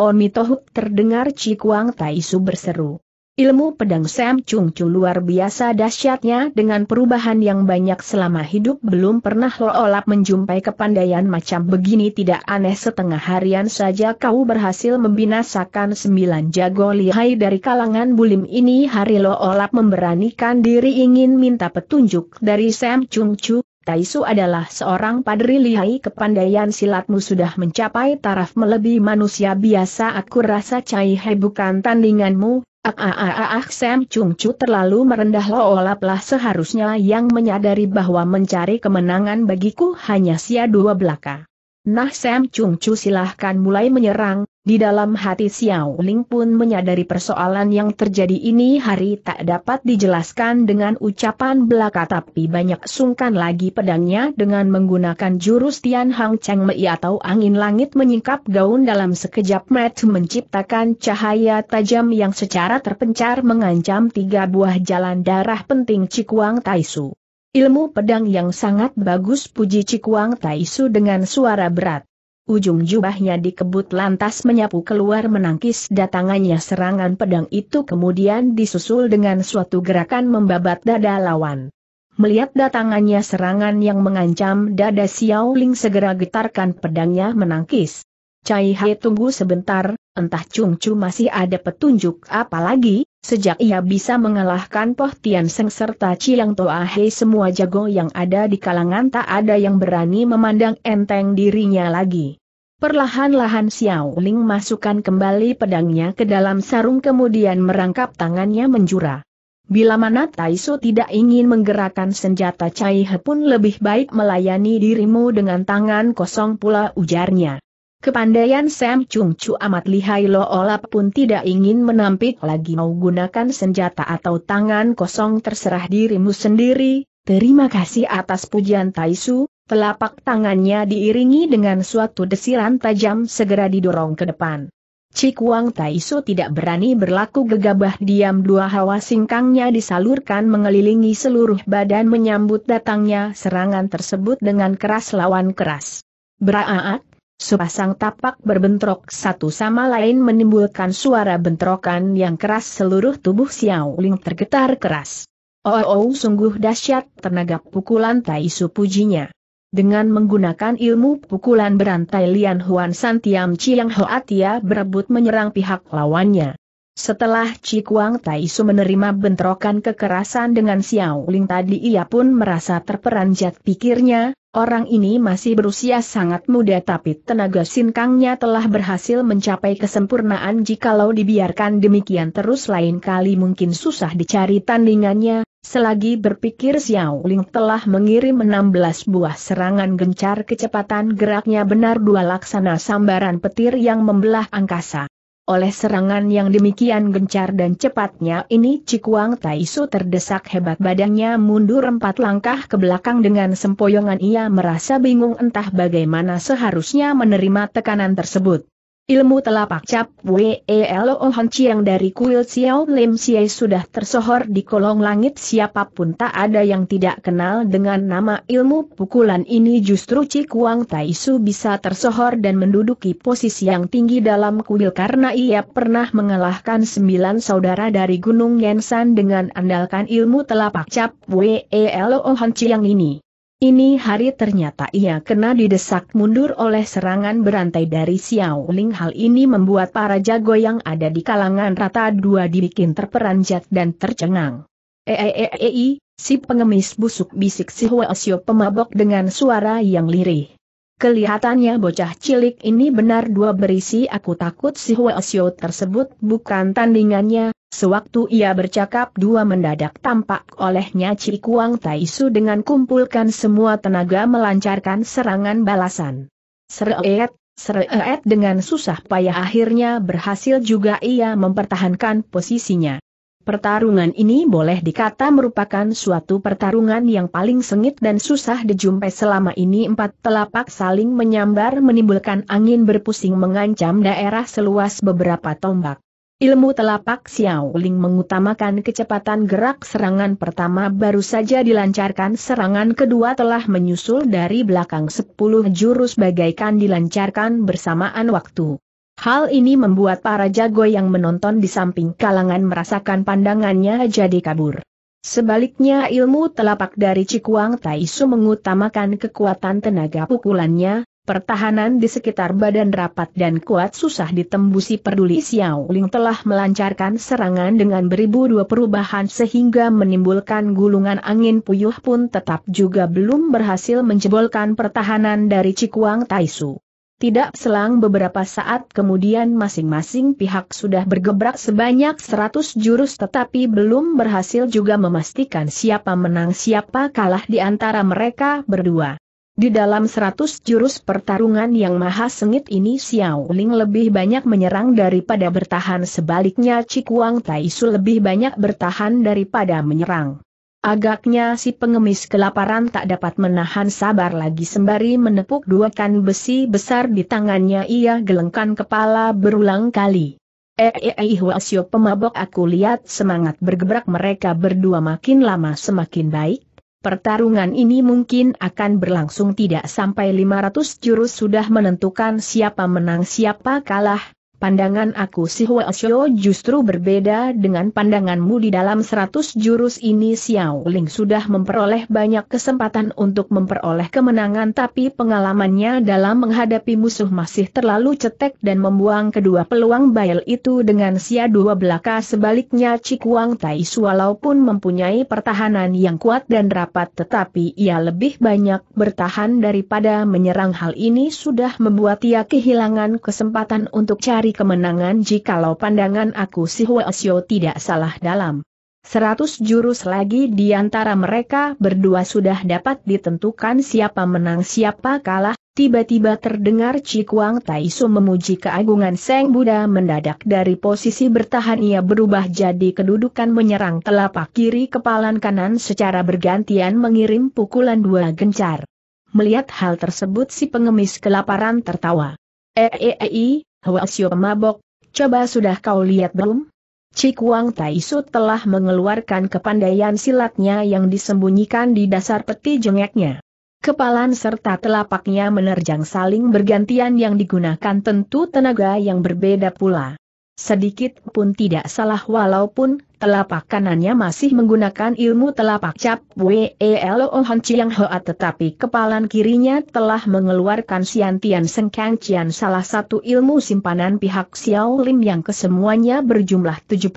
Speaker 1: Omitohuk terdengar Cikuang Taisu berseru. Ilmu pedang Sam Chung Chu luar biasa dahsyatnya dengan perubahan yang banyak selama hidup belum pernah lo olap menjumpai kepandaian macam begini tidak aneh setengah harian saja kau berhasil membinasakan sembilan jago lihai dari kalangan bulim ini hari lo olap memberanikan diri ingin minta petunjuk dari Sam Chung Chu. Taisu adalah seorang padri lihai kepandaian silatmu sudah mencapai taraf melebihi manusia biasa aku rasa Cai bukan tandinganmu, Ah ah ah ah, Sam Chung Chu terlalu merendah loolaplah seharusnya yang menyadari bahwa mencari kemenangan bagiku hanya sia dua belaka. Nah Sam Chung Chu silahkan mulai menyerang, di dalam hati Xiao Ling pun menyadari persoalan yang terjadi ini hari tak dapat dijelaskan dengan ucapan belaka tapi banyak sungkan lagi pedangnya dengan menggunakan jurus Tian Hang Cheng Mei atau angin langit menyingkap gaun dalam sekejap mat menciptakan cahaya tajam yang secara terpencar mengancam tiga buah jalan darah penting Cikuang Taisu. Ilmu pedang yang sangat bagus puji Cikuang Taisu dengan suara berat. Ujung jubahnya dikebut lantas menyapu keluar menangkis datangannya serangan pedang itu kemudian disusul dengan suatu gerakan membabat dada lawan. Melihat datangannya serangan yang mengancam dada Xiao Ling segera getarkan pedangnya menangkis. Cai Hai tunggu sebentar, entah Chung Chu masih ada petunjuk apa lagi, Sejak ia bisa mengalahkan Poh Tian Seng serta Chiang Toa Hei semua jago yang ada di kalangan tak ada yang berani memandang enteng dirinya lagi. Perlahan-lahan Xiao Ling masukkan kembali pedangnya ke dalam sarung kemudian merangkap tangannya menjura. Bila mana Taiso tidak ingin menggerakkan senjata Cai He pun lebih baik melayani dirimu dengan tangan kosong pula ujarnya. Kepandaian Sam Chung Chu amat lihai Lo Olap pun tidak ingin menampik lagi mau gunakan senjata atau tangan kosong terserah dirimu sendiri, terima kasih atas pujian Taisu, telapak tangannya diiringi dengan suatu desiran tajam segera didorong ke depan. Cik Wang Taisu tidak berani berlaku gegabah diam dua hawa singkangnya disalurkan mengelilingi seluruh badan menyambut datangnya serangan tersebut dengan keras lawan keras. Braaat, Sepasang tapak berbentrok satu sama lain menimbulkan suara bentrokan yang keras seluruh tubuh Xiao Ling tergetar keras. Oh, oh, oh sungguh dahsyat tenaga pukulan Tai Su pujinya. Dengan menggunakan ilmu pukulan berantai Lian Huan San Tiam Chiang Hoa berebut menyerang pihak lawannya. Setelah Chi Kuang Su menerima bentrokan kekerasan dengan Xiao Ling tadi ia pun merasa terperanjat pikirnya, Orang ini masih berusia sangat muda tapi tenaga sinkangnya telah berhasil mencapai kesempurnaan jikalau dibiarkan demikian terus lain kali mungkin susah dicari tandingannya, selagi berpikir Xiao Ling telah mengirim 16 buah serangan gencar kecepatan geraknya benar dua laksana sambaran petir yang membelah angkasa. Oleh serangan yang demikian gencar dan cepatnya ini Cikuang Taisu terdesak hebat badannya mundur empat langkah ke belakang dengan sempoyongan ia merasa bingung entah bagaimana seharusnya menerima tekanan tersebut. Ilmu telapak cap Welo e, oh, Hon Chiang dari kuil Xiao Lim Xie sudah tersohor di kolong langit siapapun tak ada yang tidak kenal dengan nama ilmu pukulan ini justru Cikuang Kuang Tai Su bisa tersohor dan menduduki posisi yang tinggi dalam kuil karena ia pernah mengalahkan sembilan saudara dari Gunung Yansan dengan andalkan ilmu telapak cap Welo e, oh, Hon Chiang ini. Ini hari ternyata ia kena didesak mundur oleh serangan berantai dari Xiao Ling. Hal ini membuat para jago yang ada di kalangan rata dua dibikin terperanjat dan tercengang. Eeeei, eh, eh, eh, si pengemis busuk bisik si Xiao pemabok dengan suara yang lirih. Kelihatannya bocah cilik ini benar dua berisi aku takut si Xiao tersebut bukan tandingannya, Sewaktu ia bercakap dua mendadak tampak olehnya cikuang Kuang Taisu dengan kumpulkan semua tenaga melancarkan serangan balasan. Sereet, sereet dengan susah payah akhirnya berhasil juga ia mempertahankan posisinya. Pertarungan ini boleh dikata merupakan suatu pertarungan yang paling sengit dan susah dijumpai selama ini empat telapak saling menyambar menimbulkan angin berpusing mengancam daerah seluas beberapa tombak. Ilmu telapak Xiao Ling mengutamakan kecepatan gerak serangan pertama baru saja dilancarkan serangan kedua telah menyusul dari belakang sepuluh jurus bagaikan dilancarkan bersamaan waktu. Hal ini membuat para jago yang menonton di samping kalangan merasakan pandangannya jadi kabur. Sebaliknya ilmu telapak dari Cikuang Taisu mengutamakan kekuatan tenaga pukulannya, Pertahanan di sekitar badan rapat dan kuat susah ditembusi peduli Xiao Ling telah melancarkan serangan dengan beribu dua perubahan sehingga menimbulkan gulungan angin puyuh pun tetap juga belum berhasil menjebolkan pertahanan dari Cikuang Taisu. Tidak selang beberapa saat kemudian masing-masing pihak sudah bergebrak sebanyak seratus jurus tetapi belum berhasil juga memastikan siapa menang siapa kalah di antara mereka berdua. Di dalam seratus jurus pertarungan yang maha sengit ini Xiao Ling lebih banyak menyerang daripada bertahan sebaliknya Cikuang Taisu lebih banyak bertahan daripada menyerang. Agaknya si pengemis kelaparan tak dapat menahan sabar lagi sembari menepuk dua kan besi besar di tangannya ia gelengkan kepala berulang kali. Eh, eh, eh Huasyo pemabok aku lihat semangat bergebrak mereka berdua makin lama semakin baik, Pertarungan ini mungkin akan berlangsung tidak sampai 500 jurus sudah menentukan siapa menang siapa kalah, Pandangan aku si Huasyo justru berbeda dengan pandanganmu di dalam seratus jurus ini Xiao Ling sudah memperoleh banyak kesempatan untuk memperoleh kemenangan tapi pengalamannya dalam menghadapi musuh masih terlalu cetek dan membuang kedua peluang bail itu dengan sia dua belaka sebaliknya Cik Wang Tais walaupun mempunyai pertahanan yang kuat dan rapat tetapi ia lebih banyak bertahan daripada menyerang hal ini sudah membuat ia kehilangan kesempatan untuk cari mencari kemenangan jikalau pandangan aku si Huo tidak salah dalam. Seratus jurus lagi di antara mereka berdua sudah dapat ditentukan siapa menang siapa kalah, tiba-tiba terdengar Cikuang Taisu memuji keagungan Seng Buddha mendadak dari posisi bertahan ia berubah jadi kedudukan menyerang telapak kiri kepalan kanan secara bergantian mengirim pukulan dua gencar. Melihat hal tersebut si pengemis kelaparan tertawa. Eee, eh, eh, eh, Hwa siapa mabok, coba sudah kau lihat belum? Cik Wang Taisu telah mengeluarkan kepandaian silatnya yang disembunyikan di dasar peti jengeknya. Kepalan serta telapaknya menerjang saling bergantian yang digunakan tentu tenaga yang berbeda pula. Sedikit pun tidak salah walaupun telapak kanannya masih menggunakan ilmu telapak cap Welo oh Hon Chiang Hoa tetapi kepalan kirinya telah mengeluarkan Sian Tian Seng Kang Chian salah satu ilmu simpanan pihak Xiao Lim yang kesemuanya berjumlah 72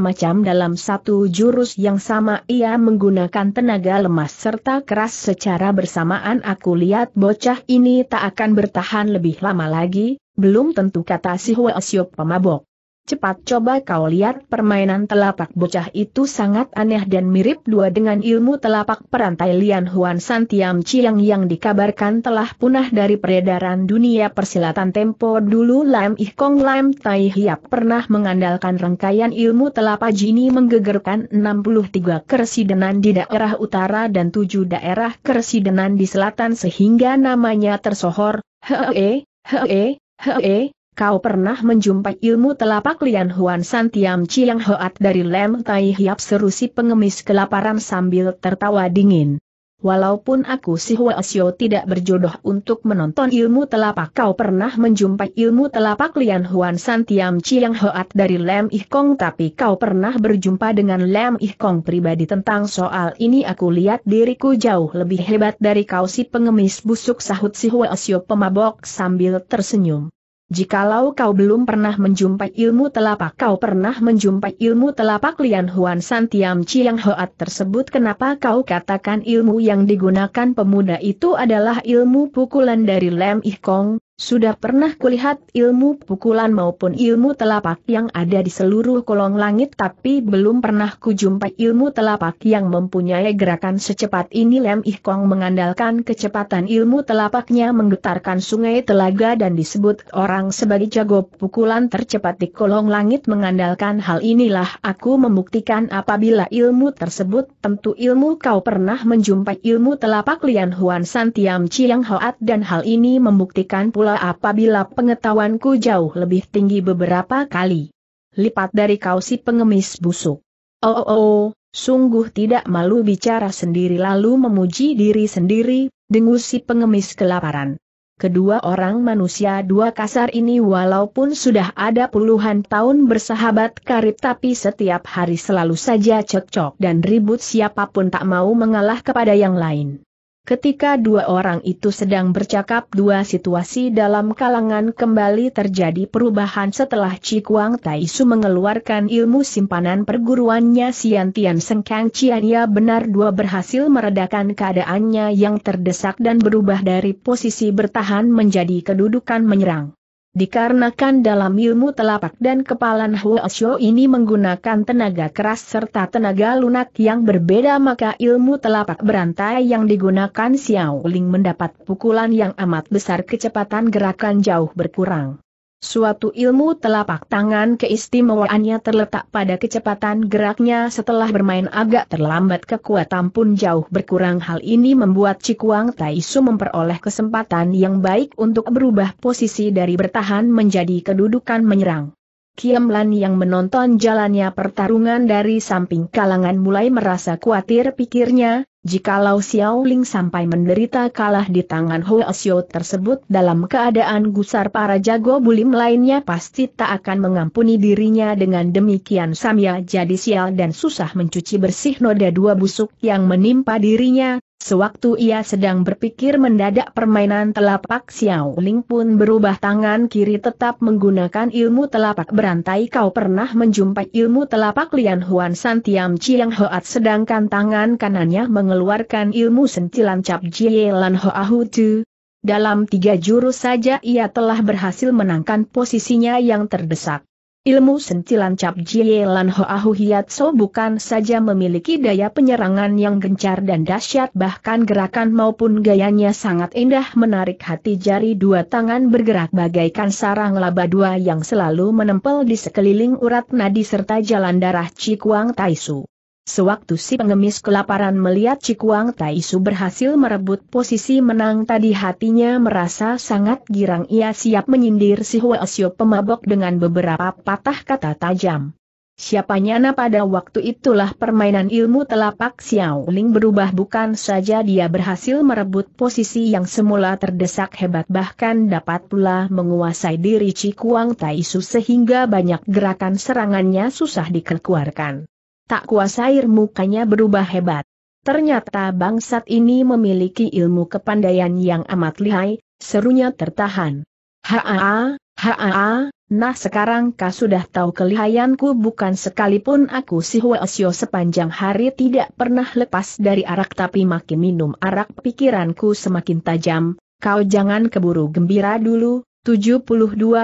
Speaker 1: macam dalam satu jurus yang sama ia menggunakan tenaga lemas serta keras secara bersamaan aku lihat bocah ini tak akan bertahan lebih lama lagi, belum tentu kata si Hua Siop pemabok. Cepat coba kau lihat permainan telapak bocah itu sangat aneh dan mirip dua dengan ilmu telapak perantai Lian Huan Santiam Tiam Chiang yang dikabarkan telah punah dari peredaran dunia persilatan tempo dulu Lam Ih Kong Lam Tai Hiap pernah mengandalkan rangkaian ilmu telapak jini menggegerkan 63 kersidenan di daerah utara dan 7 daerah kersidenan di selatan sehingga namanya tersohor, hee, hee, hee, Kau pernah menjumpai ilmu telapak Lian Huan San Tiam Chiang Hoat dari Lem Tai Hiap seru si pengemis kelaparan sambil tertawa dingin. Walaupun aku si Hua Huasio tidak berjodoh untuk menonton ilmu telapak kau pernah menjumpai ilmu telapak Lian Huan San Tiam Chiang Hoat dari Lem Ih tapi kau pernah berjumpa dengan Lem Ih pribadi tentang soal ini aku lihat diriku jauh lebih hebat dari kau si pengemis busuk sahut si Hua Huasio pemabok sambil tersenyum. Jikalau kau belum pernah menjumpai ilmu telapak kau pernah menjumpai ilmu telapak Lian Huan Santiam Chiang Hoat tersebut kenapa kau katakan ilmu yang digunakan pemuda itu adalah ilmu pukulan dari Lem Ih Kong, sudah pernah kulihat ilmu pukulan maupun ilmu telapak yang ada di seluruh kolong langit tapi belum pernah kujumpai ilmu telapak yang mempunyai gerakan secepat ini Lem Ih Kong mengandalkan kecepatan ilmu telapaknya menggetarkan sungai telaga dan disebut orang sebagai jago pukulan tercepat di kolong langit mengandalkan hal inilah aku membuktikan apabila ilmu tersebut tentu ilmu kau pernah menjumpai ilmu telapak Lian Huan Santiam Chiang Hoat dan hal ini membuktikan pula pula apabila pengetahuanku jauh lebih tinggi beberapa kali. Lipat dari kau si pengemis busuk. Oh, oh, oh sungguh tidak malu bicara sendiri lalu memuji diri sendiri, dengus si pengemis kelaparan. Kedua orang manusia dua kasar ini walaupun sudah ada puluhan tahun bersahabat karib tapi setiap hari selalu saja cekcok dan ribut siapapun tak mau mengalah kepada yang lain. Ketika dua orang itu sedang bercakap dua situasi dalam kalangan kembali terjadi perubahan setelah Chi Kuang Taisu mengeluarkan ilmu simpanan perguruannya Sian Tian Seng Kang Chiania benar dua berhasil meredakan keadaannya yang terdesak dan berubah dari posisi bertahan menjadi kedudukan menyerang. Dikarenakan dalam ilmu telapak dan kepalan Xiao ini menggunakan tenaga keras serta tenaga lunak yang berbeda maka ilmu telapak berantai yang digunakan Xiao Ling mendapat pukulan yang amat besar kecepatan gerakan jauh berkurang. Suatu ilmu telapak tangan keistimewaannya terletak pada kecepatan geraknya setelah bermain agak terlambat kekuatan pun jauh berkurang hal ini membuat Cikuang Taisu memperoleh kesempatan yang baik untuk berubah posisi dari bertahan menjadi kedudukan menyerang. Kiam Lan yang menonton jalannya pertarungan dari samping kalangan mulai merasa khawatir pikirnya, jikalau Xiao Ling sampai menderita kalah di tangan Ho Xiao tersebut dalam keadaan gusar para jago bulim lainnya pasti tak akan mengampuni dirinya dengan demikian Samya jadi sial dan susah mencuci bersih noda dua busuk yang menimpa dirinya, Sewaktu ia sedang berpikir mendadak permainan telapak Xiao Ling pun berubah tangan kiri tetap menggunakan ilmu telapak berantai kau pernah menjumpai ilmu telapak Lian Huan San Tiam Chiang Hoat sedangkan tangan kanannya mengeluarkan ilmu sentilan cap Jie Lan Hoahu Tu. Dalam tiga jurus saja ia telah berhasil menangkan posisinya yang terdesak. Ilmu sentilan Cap Jie Lan Hoa Hu So bukan saja memiliki daya penyerangan yang gencar dan dahsyat bahkan gerakan maupun gayanya sangat indah menarik hati jari dua tangan bergerak bagaikan sarang laba dua yang selalu menempel di sekeliling urat nadi serta jalan darah Cikuang Taisu. Sewaktu si pengemis kelaparan melihat Cikuang Taisu berhasil merebut posisi menang tadi hatinya merasa sangat girang ia siap menyindir si Huasio pemabok dengan beberapa patah kata tajam. Siapa na pada waktu itulah permainan ilmu telapak Xiao Ling berubah bukan saja dia berhasil merebut posisi yang semula terdesak hebat bahkan dapat pula menguasai diri Cikuang Taisu sehingga banyak gerakan serangannya susah dikeluarkan tak kuasa air mukanya berubah hebat. Ternyata bangsat ini memiliki ilmu kepandaian yang amat lihai, serunya tertahan. Haa, haa, nah sekarang kau sudah tahu kelihayanku bukan sekalipun aku si Huasio sepanjang hari tidak pernah lepas dari arak tapi makin minum arak pikiranku semakin tajam, kau jangan keburu gembira dulu, 72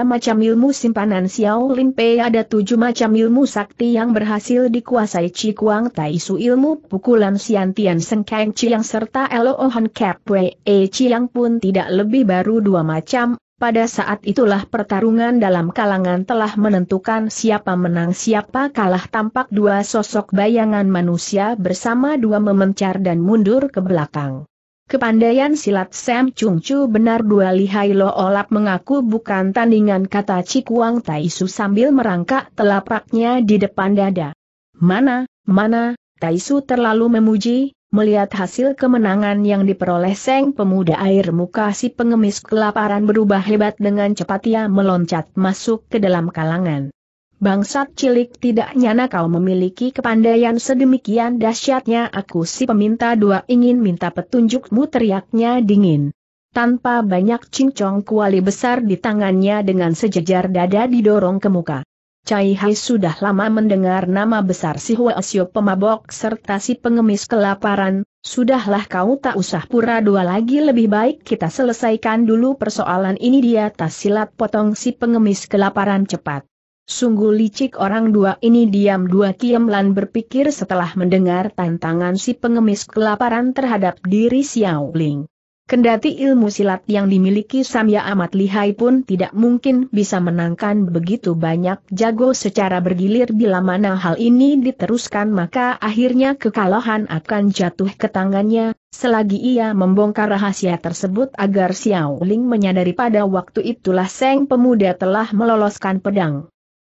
Speaker 1: macam ilmu simpanan Xiao Lin Pei ada 7 macam ilmu sakti yang berhasil dikuasai Chi Kuang Tai Su ilmu pukulan Xian Tian Seng Kang Chiang serta Elohan Han Wei E Chiang pun tidak lebih baru dua macam, pada saat itulah pertarungan dalam kalangan telah menentukan siapa menang siapa kalah tampak dua sosok bayangan manusia bersama dua memencar dan mundur ke belakang. Kepandaian silat Sam Chung Chu benar dua lihai lo olap mengaku bukan tandingan kata Cikuang Taisu sambil merangkak telapaknya di depan dada. Mana, mana, Taisu terlalu memuji, melihat hasil kemenangan yang diperoleh Seng pemuda air muka si pengemis kelaparan berubah hebat dengan cepat ia meloncat masuk ke dalam kalangan. Bangsat cilik tidak nyana kau memiliki kepandaian sedemikian dahsyatnya aku si peminta dua ingin minta petunjukmu teriaknya dingin. Tanpa banyak cincong kuali besar di tangannya dengan sejajar dada didorong ke muka. Cai Hai sudah lama mendengar nama besar si Huasio pemabok serta si pengemis kelaparan, sudahlah kau tak usah pura dua lagi lebih baik kita selesaikan dulu persoalan ini di atas silat potong si pengemis kelaparan cepat. Sungguh licik orang dua ini diam dua kiamlan berpikir setelah mendengar tantangan si pengemis kelaparan terhadap diri Xiao Ling. Kendati ilmu silat yang dimiliki Samya amat lihai pun tidak mungkin bisa menangkan begitu banyak jago secara bergilir bila mana hal ini diteruskan maka akhirnya kekalahan akan jatuh ke tangannya, selagi ia membongkar rahasia tersebut agar Xiao Ling menyadari pada waktu itulah Seng Pemuda telah meloloskan pedang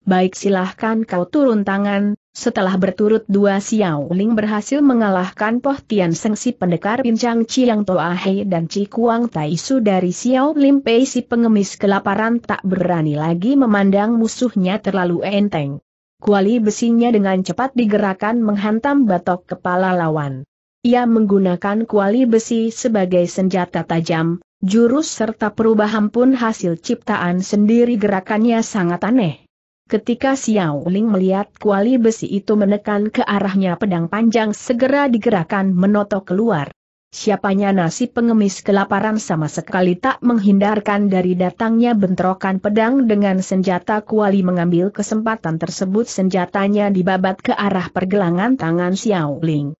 Speaker 1: baik silahkan kau turun tangan, setelah berturut dua Xiao Ling berhasil mengalahkan Poh Tian Seng si pendekar pincang Chiang Toa Hei dan Ci Kuang Tai Su dari Xiao Lim Pei si pengemis kelaparan tak berani lagi memandang musuhnya terlalu enteng. Kuali besinya dengan cepat digerakkan menghantam batok kepala lawan. Ia menggunakan kuali besi sebagai senjata tajam, jurus serta perubahan pun hasil ciptaan sendiri gerakannya sangat aneh. Ketika Xiao Ling melihat kuali besi itu menekan ke arahnya pedang panjang segera digerakkan menotok keluar. Siapanya nasi pengemis kelaparan sama sekali tak menghindarkan dari datangnya bentrokan pedang dengan senjata kuali mengambil kesempatan tersebut senjatanya dibabat ke arah pergelangan tangan Xiao Ling.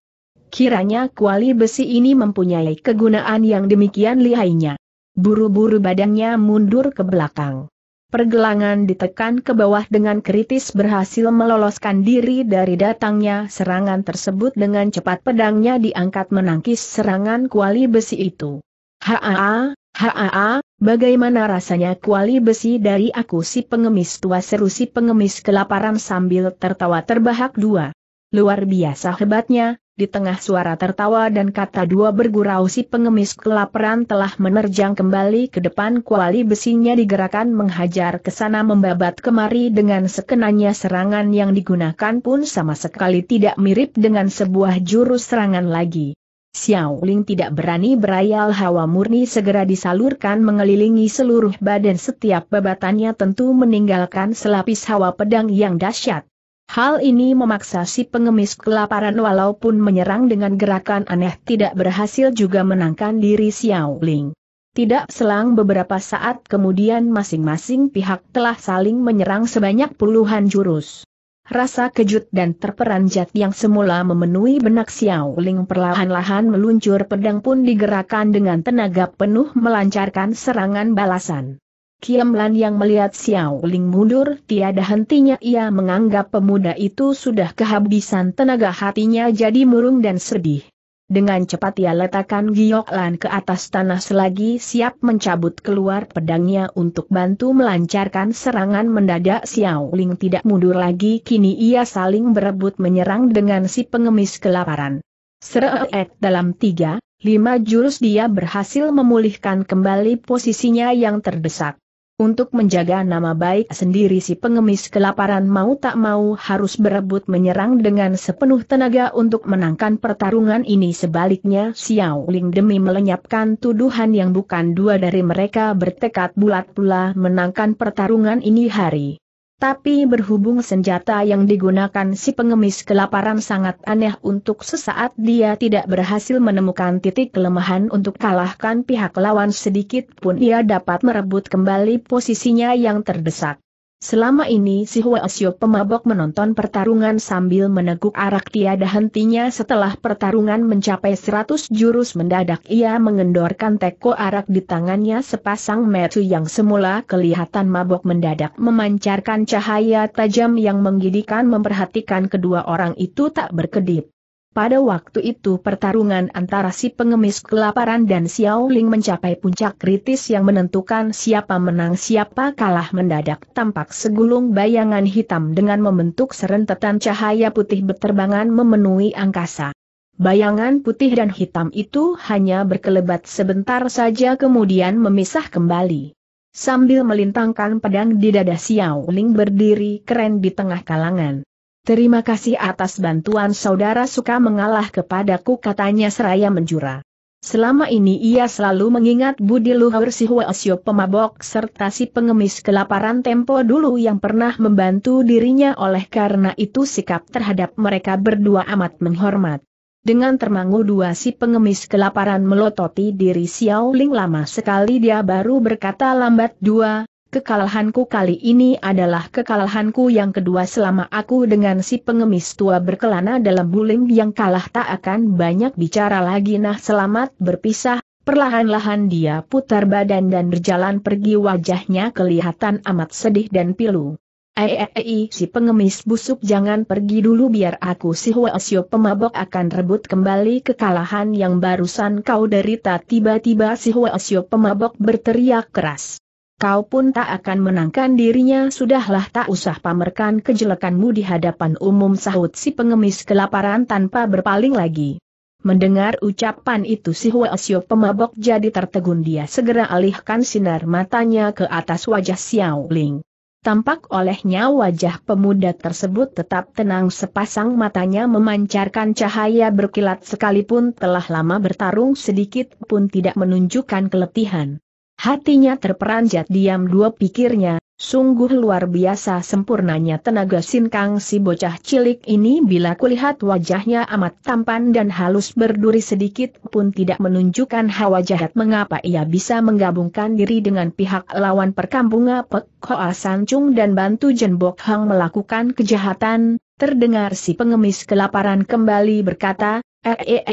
Speaker 1: Kiranya kuali besi ini mempunyai kegunaan yang demikian lihainya. Buru-buru badannya mundur ke belakang. Pergelangan ditekan ke bawah dengan kritis berhasil meloloskan diri dari datangnya serangan tersebut dengan cepat pedangnya diangkat menangkis serangan kuali besi itu. Haa, haa, bagaimana rasanya kuali besi dari aku si pengemis tua seru si pengemis kelaparan sambil tertawa terbahak dua. Luar biasa hebatnya, di tengah suara tertawa dan kata dua bergurau si pengemis kelaparan telah menerjang kembali ke depan kuali besinya digerakkan menghajar ke sana membabat kemari dengan sekenanya serangan yang digunakan pun sama sekali tidak mirip dengan sebuah jurus serangan lagi. Xiao Ling tidak berani berayal hawa murni segera disalurkan mengelilingi seluruh badan setiap babatannya tentu meninggalkan selapis hawa pedang yang dahsyat. Hal ini memaksa si pengemis kelaparan walaupun menyerang dengan gerakan aneh tidak berhasil juga menangkan diri Xiao Ling. Tidak selang beberapa saat kemudian masing-masing pihak telah saling menyerang sebanyak puluhan jurus. Rasa kejut dan terperanjat yang semula memenuhi benak Xiao Ling perlahan-lahan meluncur pedang pun digerakkan dengan tenaga penuh melancarkan serangan balasan. Kiam Lan yang melihat Xiao Ling mundur tiada hentinya ia menganggap pemuda itu sudah kehabisan tenaga hatinya jadi murung dan sedih. Dengan cepat ia letakkan Giok Lan ke atas tanah selagi siap mencabut keluar pedangnya untuk bantu melancarkan serangan mendadak Xiao Ling tidak mundur lagi kini ia saling berebut menyerang dengan si pengemis kelaparan. Sereet dalam tiga, lima jurus dia berhasil memulihkan kembali posisinya yang terdesak. Untuk menjaga nama baik sendiri si pengemis kelaparan mau tak mau harus berebut menyerang dengan sepenuh tenaga untuk menangkan pertarungan ini sebaliknya Xiao Ling demi melenyapkan tuduhan yang bukan dua dari mereka bertekad bulat pula menangkan pertarungan ini hari tapi berhubung senjata yang digunakan si pengemis kelaparan sangat aneh untuk sesaat dia tidak berhasil menemukan titik kelemahan untuk kalahkan pihak lawan sedikit pun ia dapat merebut kembali posisinya yang terdesak. Selama ini si Huasyo pemabok menonton pertarungan sambil meneguk arak tiada hentinya setelah pertarungan mencapai seratus jurus mendadak ia mengendorkan teko arak di tangannya sepasang metu yang semula kelihatan mabok mendadak memancarkan cahaya tajam yang menggidikan memperhatikan kedua orang itu tak berkedip. Pada waktu itu pertarungan antara si pengemis kelaparan dan Xiao Ling mencapai puncak kritis yang menentukan siapa menang siapa kalah mendadak tampak segulung bayangan hitam dengan membentuk serentetan cahaya putih berterbangan memenuhi angkasa. Bayangan putih dan hitam itu hanya berkelebat sebentar saja kemudian memisah kembali. Sambil melintangkan pedang di dada Xiao Ling berdiri keren di tengah kalangan. Terima kasih atas bantuan saudara suka mengalah kepadaku katanya seraya menjura. Selama ini ia selalu mengingat budi luhur si Huasyo pemabok serta si pengemis kelaparan tempo dulu yang pernah membantu dirinya oleh karena itu sikap terhadap mereka berdua amat menghormat. Dengan termangu dua si pengemis kelaparan melototi diri Xiao Ling lama sekali dia baru berkata lambat dua, Kekalahanku kali ini adalah kekalahanku yang kedua selama aku dengan si pengemis tua berkelana dalam bulim yang kalah tak akan banyak bicara lagi nah selamat berpisah, perlahan-lahan dia putar badan dan berjalan pergi wajahnya kelihatan amat sedih dan pilu. Eeei si pengemis busuk jangan pergi dulu biar aku si Huasio pemabok akan rebut kembali kekalahan yang barusan kau derita tiba-tiba si Huasio pemabok berteriak keras kau pun tak akan menangkan dirinya sudahlah tak usah pamerkan kejelekanmu di hadapan umum sahut si pengemis kelaparan tanpa berpaling lagi. Mendengar ucapan itu si Hua Siu pemabok jadi tertegun dia segera alihkan sinar matanya ke atas wajah Xiao Ling. Tampak olehnya wajah pemuda tersebut tetap tenang sepasang matanya memancarkan cahaya berkilat sekalipun telah lama bertarung sedikit pun tidak menunjukkan keletihan. Hatinya terperanjat diam dua pikirnya, sungguh luar biasa sempurnanya tenaga sinkang si bocah cilik ini bila kulihat wajahnya amat tampan dan halus berduri sedikit pun tidak menunjukkan hawa jahat mengapa ia bisa menggabungkan diri dengan pihak lawan perkampungan Pek Hoa Sancung dan bantu Jenbok Hang melakukan kejahatan, terdengar si pengemis kelaparan kembali berkata, -e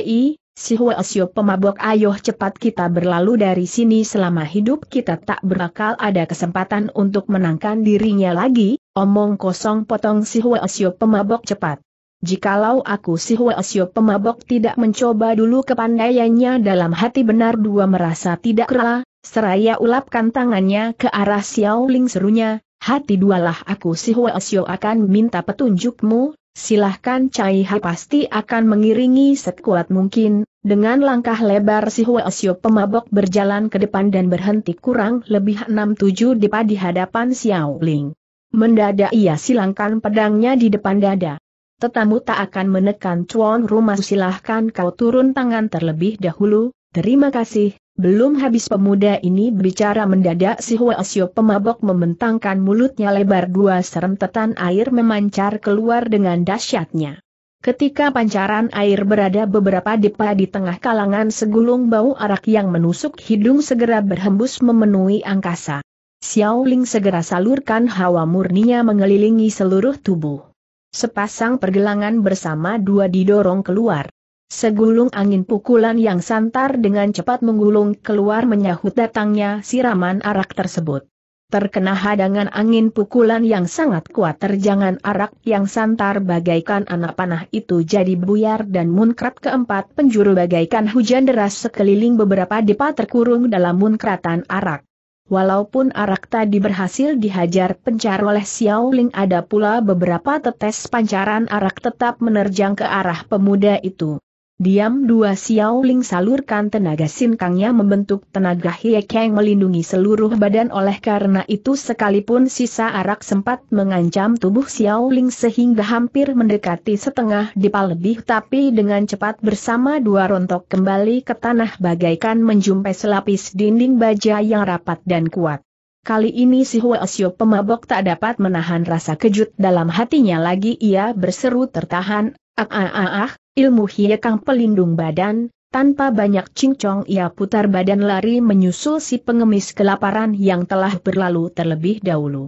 Speaker 1: Si Hua Huasyo pemabok ayoh cepat kita berlalu dari sini selama hidup kita tak berakal ada kesempatan untuk menangkan dirinya lagi, omong kosong potong si Hua Huasyo pemabok cepat. Jikalau aku si Hua Huasyo pemabok tidak mencoba dulu kepandaiannya dalam hati benar dua merasa tidak rela, seraya ulapkan tangannya ke arah Xiao Ling serunya, hati dualah aku si Hua Huasyo akan minta petunjukmu, Silahkan Cai Hai pasti akan mengiringi sekuat mungkin, dengan langkah lebar si Huasio pemabok berjalan ke depan dan berhenti kurang lebih 6-7 dipa di hadapan Xiao Ling. Mendadak ia silangkan pedangnya di depan dada. Tetamu tak akan menekan cuan rumah silahkan kau turun tangan terlebih dahulu, terima kasih, belum habis pemuda ini berbicara mendadak si Siop pemabok membentangkan mulutnya lebar dua serentetan air memancar keluar dengan dahsyatnya. Ketika pancaran air berada beberapa depa di tengah kalangan segulung bau arak yang menusuk hidung segera berhembus memenuhi angkasa. Xiao Ling segera salurkan hawa murninya mengelilingi seluruh tubuh. Sepasang pergelangan bersama dua didorong keluar. Segulung angin pukulan yang santar dengan cepat menggulung keluar menyahut datangnya siraman arak tersebut. Terkena hadangan angin pukulan yang sangat kuat terjangan arak yang santar bagaikan anak panah itu jadi buyar dan munkrat keempat penjuru bagaikan hujan deras sekeliling beberapa depa terkurung dalam munkratan arak. Walaupun arak tadi berhasil dihajar pencar oleh Xiao Ling ada pula beberapa tetes pancaran arak tetap menerjang ke arah pemuda itu. Diam dua Xiaoling salurkan tenaga sinkangnya membentuk tenaga Hiekeng melindungi seluruh badan oleh karena itu sekalipun sisa arak sempat mengancam tubuh Xiaoling sehingga hampir mendekati setengah dipal lebih tapi dengan cepat bersama dua rontok kembali ke tanah bagaikan menjumpai selapis dinding baja yang rapat dan kuat. Kali ini si Xiao pemabok tak dapat menahan rasa kejut dalam hatinya lagi ia berseru tertahan, ah ah ah ah, Ilmu hiekang pelindung badan, tanpa banyak cincong ia putar badan lari menyusul si pengemis kelaparan yang telah berlalu terlebih dahulu.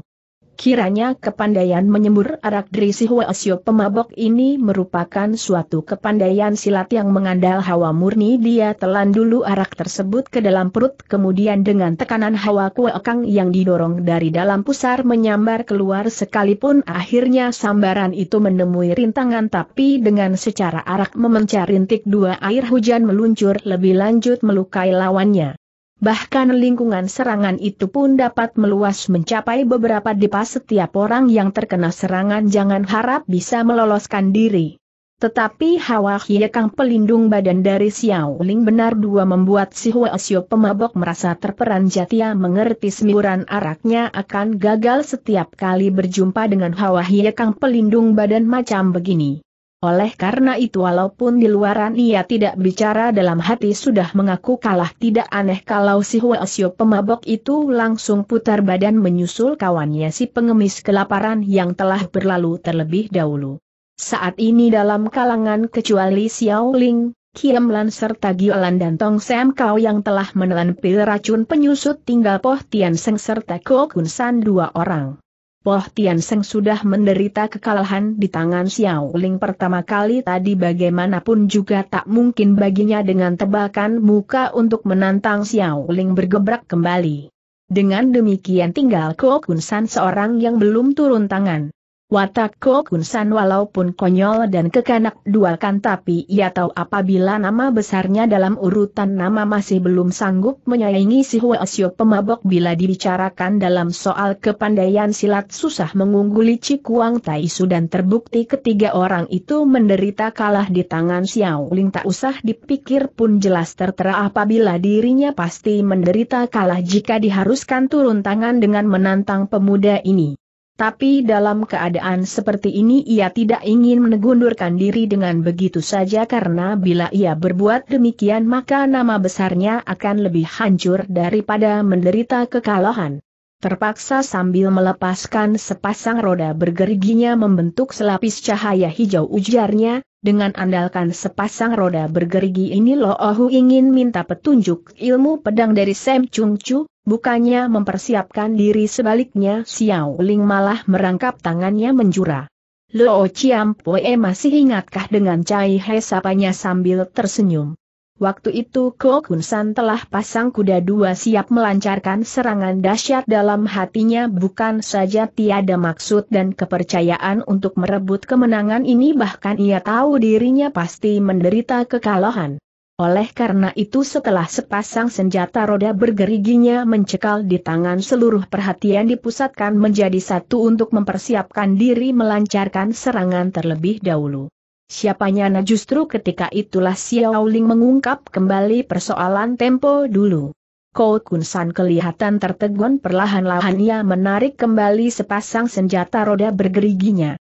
Speaker 1: Kiranya kepandaian menyembur arak dari si Huasio pemabok ini merupakan suatu kepandaian silat yang mengandal hawa murni dia telan dulu arak tersebut ke dalam perut kemudian dengan tekanan hawa kuekang yang didorong dari dalam pusar menyambar keluar sekalipun akhirnya sambaran itu menemui rintangan tapi dengan secara arak memencar rintik dua air hujan meluncur lebih lanjut melukai lawannya. Bahkan lingkungan serangan itu pun dapat meluas mencapai beberapa depas setiap orang yang terkena serangan jangan harap bisa meloloskan diri. Tetapi Hawa Kang pelindung badan dari Xiao Ling benar dua membuat si Hua Xiu pemabok merasa terperanjat ia mengerti semburan araknya akan gagal setiap kali berjumpa dengan Hawa Kang pelindung badan macam begini. Oleh karena itu walaupun di luaran ia tidak bicara dalam hati sudah mengaku kalah tidak aneh kalau si Huasio pemabok itu langsung putar badan menyusul kawannya si pengemis kelaparan yang telah berlalu terlebih dahulu. Saat ini dalam kalangan kecuali Xiao Ling, Kiam Lan serta Giolan dan Tong Sam Kau yang telah menelan pil racun penyusut tinggal Poh Tian Seng serta Ko Kun San dua orang. Poh Tian Seng sudah menderita kekalahan di tangan Xiao Ling pertama kali tadi bagaimanapun juga tak mungkin baginya dengan tebakan muka untuk menantang Xiao Ling bergebrak kembali. Dengan demikian tinggal Ko Kun San seorang yang belum turun tangan. Watak Ko Kun San walaupun konyol dan kekanak kan tapi ia tahu apabila nama besarnya dalam urutan nama masih belum sanggup menyaingi si Hua pemabok bila dibicarakan dalam soal kepandaian silat susah mengungguli Cikuang Taisu dan terbukti ketiga orang itu menderita kalah di tangan Xiao Ling tak usah dipikir pun jelas tertera apabila dirinya pasti menderita kalah jika diharuskan turun tangan dengan menantang pemuda ini. Tapi dalam keadaan seperti ini ia tidak ingin menegundurkan diri dengan begitu saja karena bila ia berbuat demikian maka nama besarnya akan lebih hancur daripada menderita kekalahan. Terpaksa sambil melepaskan sepasang roda bergeriginya membentuk selapis cahaya hijau ujarnya, dengan andalkan sepasang roda bergerigi ini Lo Ohu ingin minta petunjuk ilmu pedang dari Sam Chung Chu, bukannya mempersiapkan diri sebaliknya Xiao Ling malah merangkap tangannya menjura. Lo Chiam Poe masih ingatkah dengan Cai He sapanya sambil tersenyum. Waktu itu Kuo Kun San telah pasang kuda dua siap melancarkan serangan dahsyat dalam hatinya bukan saja tiada maksud dan kepercayaan untuk merebut kemenangan ini bahkan ia tahu dirinya pasti menderita kekalahan. Oleh karena itu setelah sepasang senjata roda bergeriginya mencekal di tangan seluruh perhatian dipusatkan menjadi satu untuk mempersiapkan diri melancarkan serangan terlebih dahulu. Siapanya na justru ketika itulah Xiao Ling mengungkap kembali persoalan tempo dulu. Kou Kun San kelihatan tertegun perlahan-lahan ia menarik kembali sepasang senjata roda bergeriginya.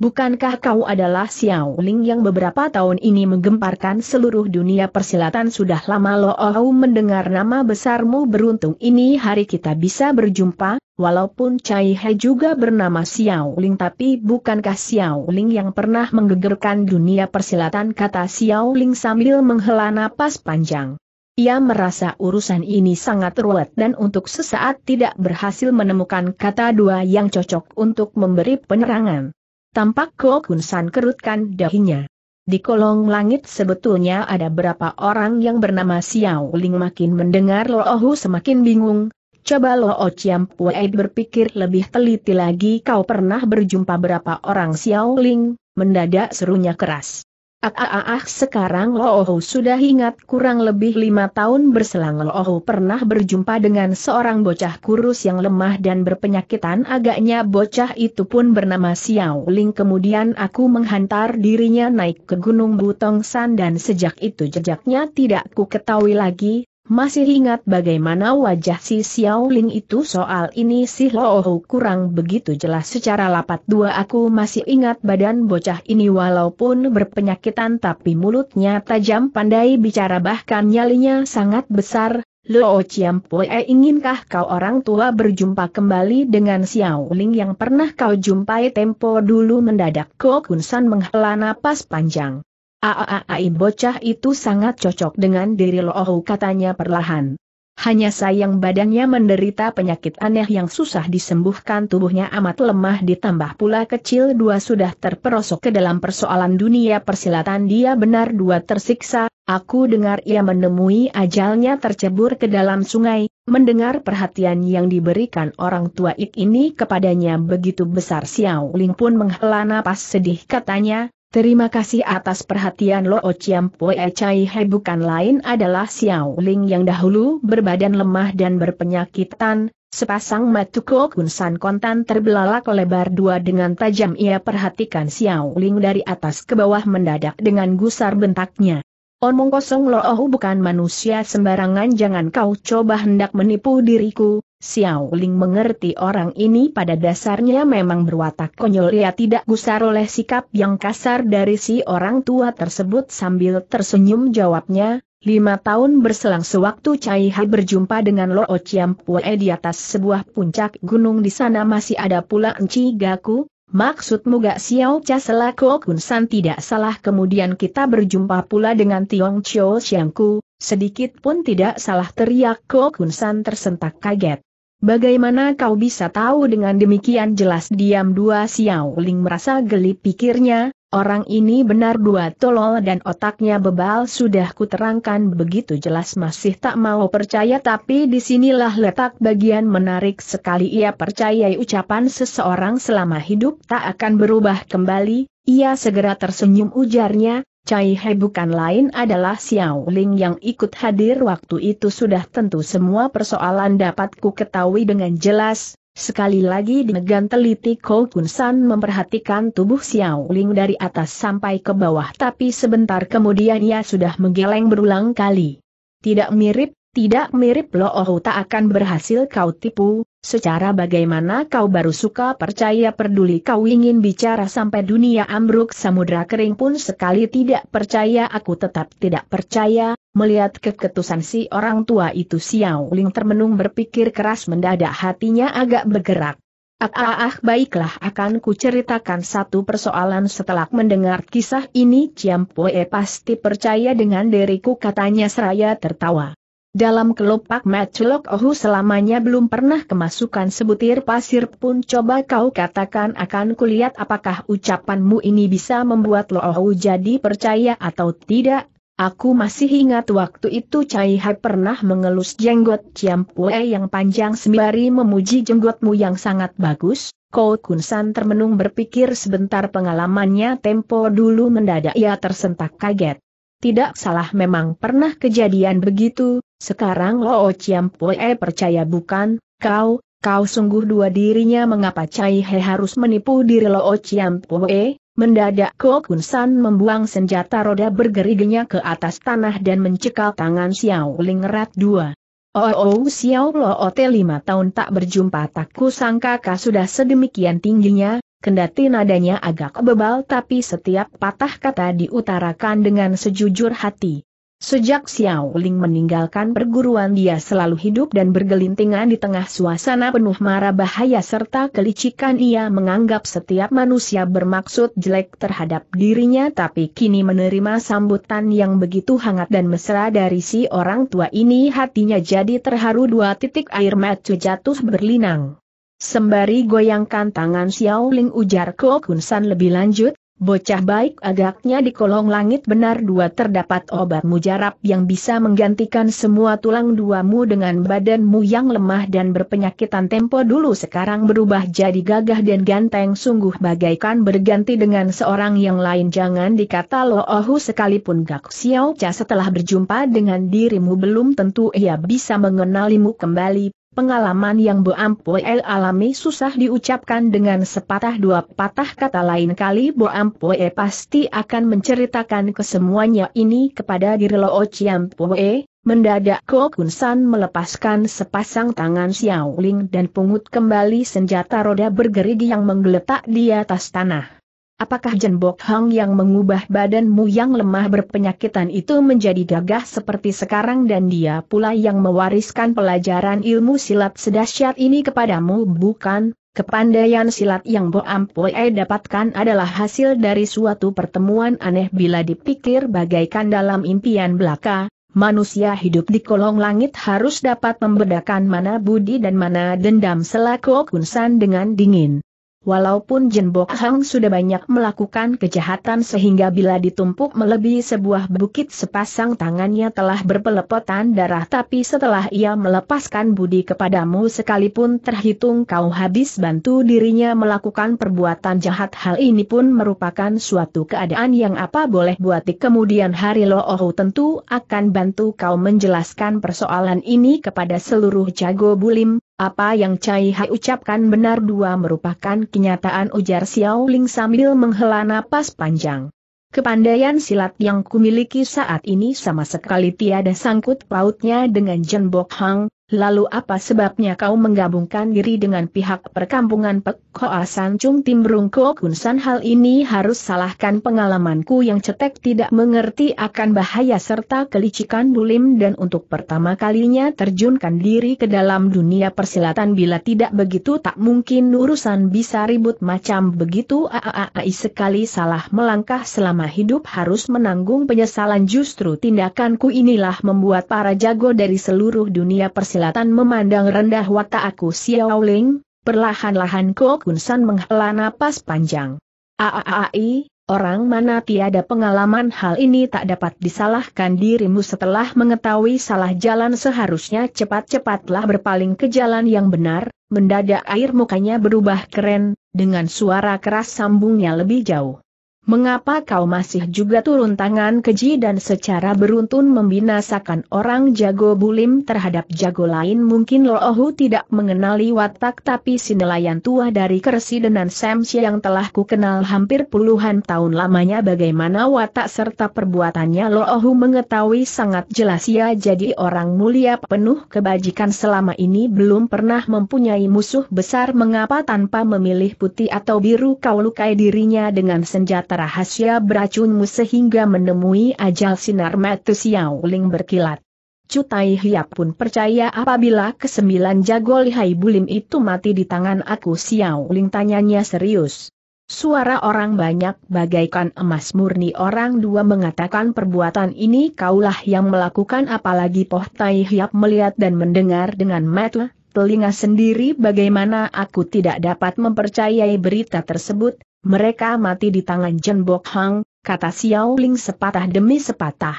Speaker 1: Bukankah kau adalah Xiao Ling yang beberapa tahun ini menggemparkan seluruh dunia persilatan sudah lama oh mendengar nama besarmu beruntung ini hari kita bisa berjumpa, Walaupun Cai He juga bernama Xiao Ling tapi bukankah Xiao Ling yang pernah menggegerkan dunia persilatan kata Xiao Ling sambil menghela napas panjang. Ia merasa urusan ini sangat ruwet dan untuk sesaat tidak berhasil menemukan kata dua yang cocok untuk memberi penerangan. Tampak Ko Kun San kerutkan dahinya. Di kolong langit sebetulnya ada berapa orang yang bernama Xiao Ling makin mendengar Lo Ohu semakin bingung, Coba Lo Ociam oh Pue berpikir lebih teliti lagi kau pernah berjumpa berapa orang Xiao Ling. mendadak serunya keras. Ah, ah, ah, ah sekarang Lo Ohu sudah ingat kurang lebih lima tahun berselang Lo Ohu pernah berjumpa dengan seorang bocah kurus yang lemah dan berpenyakitan agaknya bocah itu pun bernama Xiao Ling. kemudian aku menghantar dirinya naik ke Gunung Butong San dan sejak itu jejaknya tidak ku ketahui lagi, masih ingat bagaimana wajah si Xiao Ling itu soal ini si Loohu kurang begitu jelas secara lapat dua aku masih ingat badan bocah ini walaupun berpenyakitan tapi mulutnya tajam pandai bicara bahkan nyalinya sangat besar, Luo eh inginkah kau orang tua berjumpa kembali dengan Xiao Ling yang pernah kau jumpai tempo dulu mendadak Ko Kunsan menghela napas panjang. Aaai bocah itu sangat cocok dengan diri Lohu katanya perlahan. Hanya sayang badannya menderita penyakit aneh yang susah disembuhkan tubuhnya amat lemah ditambah pula kecil dua sudah terperosok ke dalam persoalan dunia persilatan dia benar dua tersiksa, aku dengar ia menemui ajalnya tercebur ke dalam sungai, mendengar perhatian yang diberikan orang tua Ik ini kepadanya begitu besar Xiao Ling pun menghela napas sedih katanya, Terima kasih atas perhatian Lo Ociam oh Pue Chai He bukan lain adalah Xiao Ling yang dahulu berbadan lemah dan berpenyakitan, sepasang mata kunsan kontan terbelalak lebar dua dengan tajam ia perhatikan Xiao Ling dari atas ke bawah mendadak dengan gusar bentaknya. Omong kosong Lo oh, bukan manusia sembarangan jangan kau coba hendak menipu diriku, Xiao Ling mengerti orang ini pada dasarnya memang berwatak konyol ia tidak gusar oleh sikap yang kasar dari si orang tua tersebut sambil tersenyum jawabnya, lima tahun berselang sewaktu Cai Hai berjumpa dengan Lo Chiam Pue di atas sebuah puncak gunung di sana masih ada pula Enci Gaku, maksudmu gak Xiao Cha selaku Kunsan tidak salah kemudian kita berjumpa pula dengan Tiong Chiu Xiangku, sedikit pun tidak salah teriak Ko Kunsan tersentak kaget. Bagaimana kau bisa tahu dengan demikian jelas diam dua Xiao Ling merasa geli pikirnya, orang ini benar dua tolol dan otaknya bebal sudah kuterangkan begitu jelas masih tak mau percaya tapi disinilah letak bagian menarik sekali ia percayai ucapan seseorang selama hidup tak akan berubah kembali, ia segera tersenyum ujarnya, Cai He bukan lain adalah Xiao Ling yang ikut hadir waktu itu sudah tentu semua persoalan dapat ku ketahui dengan jelas, Sekali lagi dengan teliti Ko Kun San memperhatikan tubuh Xiao Ling dari atas sampai ke bawah tapi sebentar kemudian ia sudah menggeleng berulang kali. Tidak mirip, tidak mirip loh, oh, tak akan berhasil kau tipu, secara bagaimana kau baru suka percaya peduli kau ingin bicara sampai dunia ambruk samudra kering pun sekali tidak percaya aku tetap tidak percaya, melihat keketusan si orang tua itu Xiao Ling termenung berpikir keras mendadak hatinya agak bergerak. Ah, ah, ah baiklah akan kuceritakan satu persoalan setelah mendengar kisah ini Ciampoe pasti percaya dengan diriku katanya seraya tertawa. Dalam kelopak Matlock Ohu selamanya belum pernah kemasukan sebutir pasir pun coba kau katakan akan kulihat apakah ucapanmu ini bisa membuat Lo Ohu jadi percaya atau tidak. Aku masih ingat waktu itu Cai Hai pernah mengelus jenggot Ciam Pue yang panjang sembari memuji jenggotmu yang sangat bagus. Kau Kunsan termenung berpikir sebentar pengalamannya tempo dulu mendadak ia tersentak kaget. Tidak salah memang pernah kejadian begitu, sekarang Lo Chiampoe percaya bukan, kau, kau sungguh dua dirinya mengapa Cai He harus menipu diri Lo Chiampoe? Mendadak Ko Kun San membuang senjata roda bergeriginya ke atas tanah dan mencekal tangan Xiao Ling rat dua. Oh, oh Xiao Lo Ote lima tahun tak berjumpa tak sangka kau sudah sedemikian tingginya, kendati nadanya agak bebal tapi setiap patah kata diutarakan dengan sejujur hati. Sejak Xiao Ling meninggalkan perguruan dia selalu hidup dan bergelintingan di tengah suasana penuh mara bahaya serta kelicikan ia menganggap setiap manusia bermaksud jelek terhadap dirinya tapi kini menerima sambutan yang begitu hangat dan mesra dari si orang tua ini hatinya jadi terharu dua titik air mata jatuh berlinang. Sembari goyangkan tangan Xiao Ling ujar Kuo Kun San lebih lanjut, Bocah baik agaknya di kolong langit benar dua terdapat obat mujarab yang bisa menggantikan semua tulang duamu dengan badanmu yang lemah dan berpenyakitan tempo dulu sekarang berubah jadi gagah dan ganteng sungguh bagaikan berganti dengan seorang yang lain jangan dikata lo ohu sekalipun Gak Xiao Cha setelah berjumpa dengan dirimu belum tentu ia bisa mengenalimu kembali Pengalaman yang Bu Ampuel alami susah diucapkan dengan sepatah dua patah kata lain kali Bu Ampuel pasti akan menceritakan kesemuanya ini kepada diri Lo Chiampue, mendadak Ko Kun San melepaskan sepasang tangan Xiao Ling dan pungut kembali senjata roda bergerigi yang menggeletak di atas tanah. Apakah Jenbok Hang yang mengubah badanmu yang lemah berpenyakitan itu menjadi gagah seperti sekarang dan dia pula yang mewariskan pelajaran ilmu silat sedahsyat ini kepadamu bukan? Kepandaian silat yang Bo Ampoe dapatkan adalah hasil dari suatu pertemuan aneh bila dipikir bagaikan dalam impian belaka, manusia hidup di kolong langit harus dapat membedakan mana budi dan mana dendam selaku kunsan dengan dingin. Walaupun Jenbok Hang sudah banyak melakukan kejahatan sehingga bila ditumpuk melebihi sebuah bukit sepasang tangannya telah berpelepotan darah tapi setelah ia melepaskan budi kepadamu sekalipun terhitung kau habis bantu dirinya melakukan perbuatan jahat hal ini pun merupakan suatu keadaan yang apa boleh buat di kemudian hari oh tentu akan bantu kau menjelaskan persoalan ini kepada seluruh jago bulim, apa yang Cai Hai ucapkan benar dua merupakan kenyataan ujar Xiao Ling sambil menghela napas panjang. Kepandaian silat yang kumiliki saat ini sama sekali tiada sangkut pautnya dengan Jen Bok Hang, Lalu apa sebabnya kau menggabungkan diri dengan pihak perkampungan Pek Hoa San Chung Tim Ko Kun San hal ini harus salahkan pengalamanku yang cetek tidak mengerti akan bahaya serta kelicikan bulim dan untuk pertama kalinya terjunkan diri ke dalam dunia persilatan bila tidak begitu tak mungkin urusan bisa ribut macam begitu aaai sekali salah melangkah selama hidup harus menanggung penyesalan justru tindakanku inilah membuat para jago dari seluruh dunia persilatan kilatan memandang rendah watak aku Ling. perlahan-lahan Ko Kun San menghela napas panjang. Aaai, orang mana tiada pengalaman hal ini tak dapat disalahkan dirimu setelah mengetahui salah jalan seharusnya cepat-cepatlah berpaling ke jalan yang benar, mendadak air mukanya berubah keren, dengan suara keras sambungnya lebih jauh. Mengapa kau masih juga turun tangan keji dan secara beruntun membinasakan orang jago bulim terhadap jago lain? Mungkin Lohu tidak mengenali watak tapi si nelayan tua dari Kersi dan Samsi yang telah kukenal hampir puluhan tahun lamanya bagaimana watak serta perbuatannya Lohu mengetahui sangat jelas ia jadi orang mulia penuh kebajikan selama ini belum pernah mempunyai musuh besar mengapa tanpa memilih putih atau biru kau lukai dirinya dengan senjata harta rahasia beracunmu sehingga menemui ajal sinar metu Xiao Ling berkilat. Cutai Hiap pun percaya apabila kesembilan jago lihai bulim itu mati di tangan aku Xiao Ling tanyanya serius. Suara orang banyak bagaikan emas murni orang dua mengatakan perbuatan ini kaulah yang melakukan apalagi Poh Tai Hiap melihat dan mendengar dengan mata, telinga sendiri bagaimana aku tidak dapat mempercayai berita tersebut, mereka mati di tangan Jenbok Hong, kata Xiao Ling sepatah demi sepatah.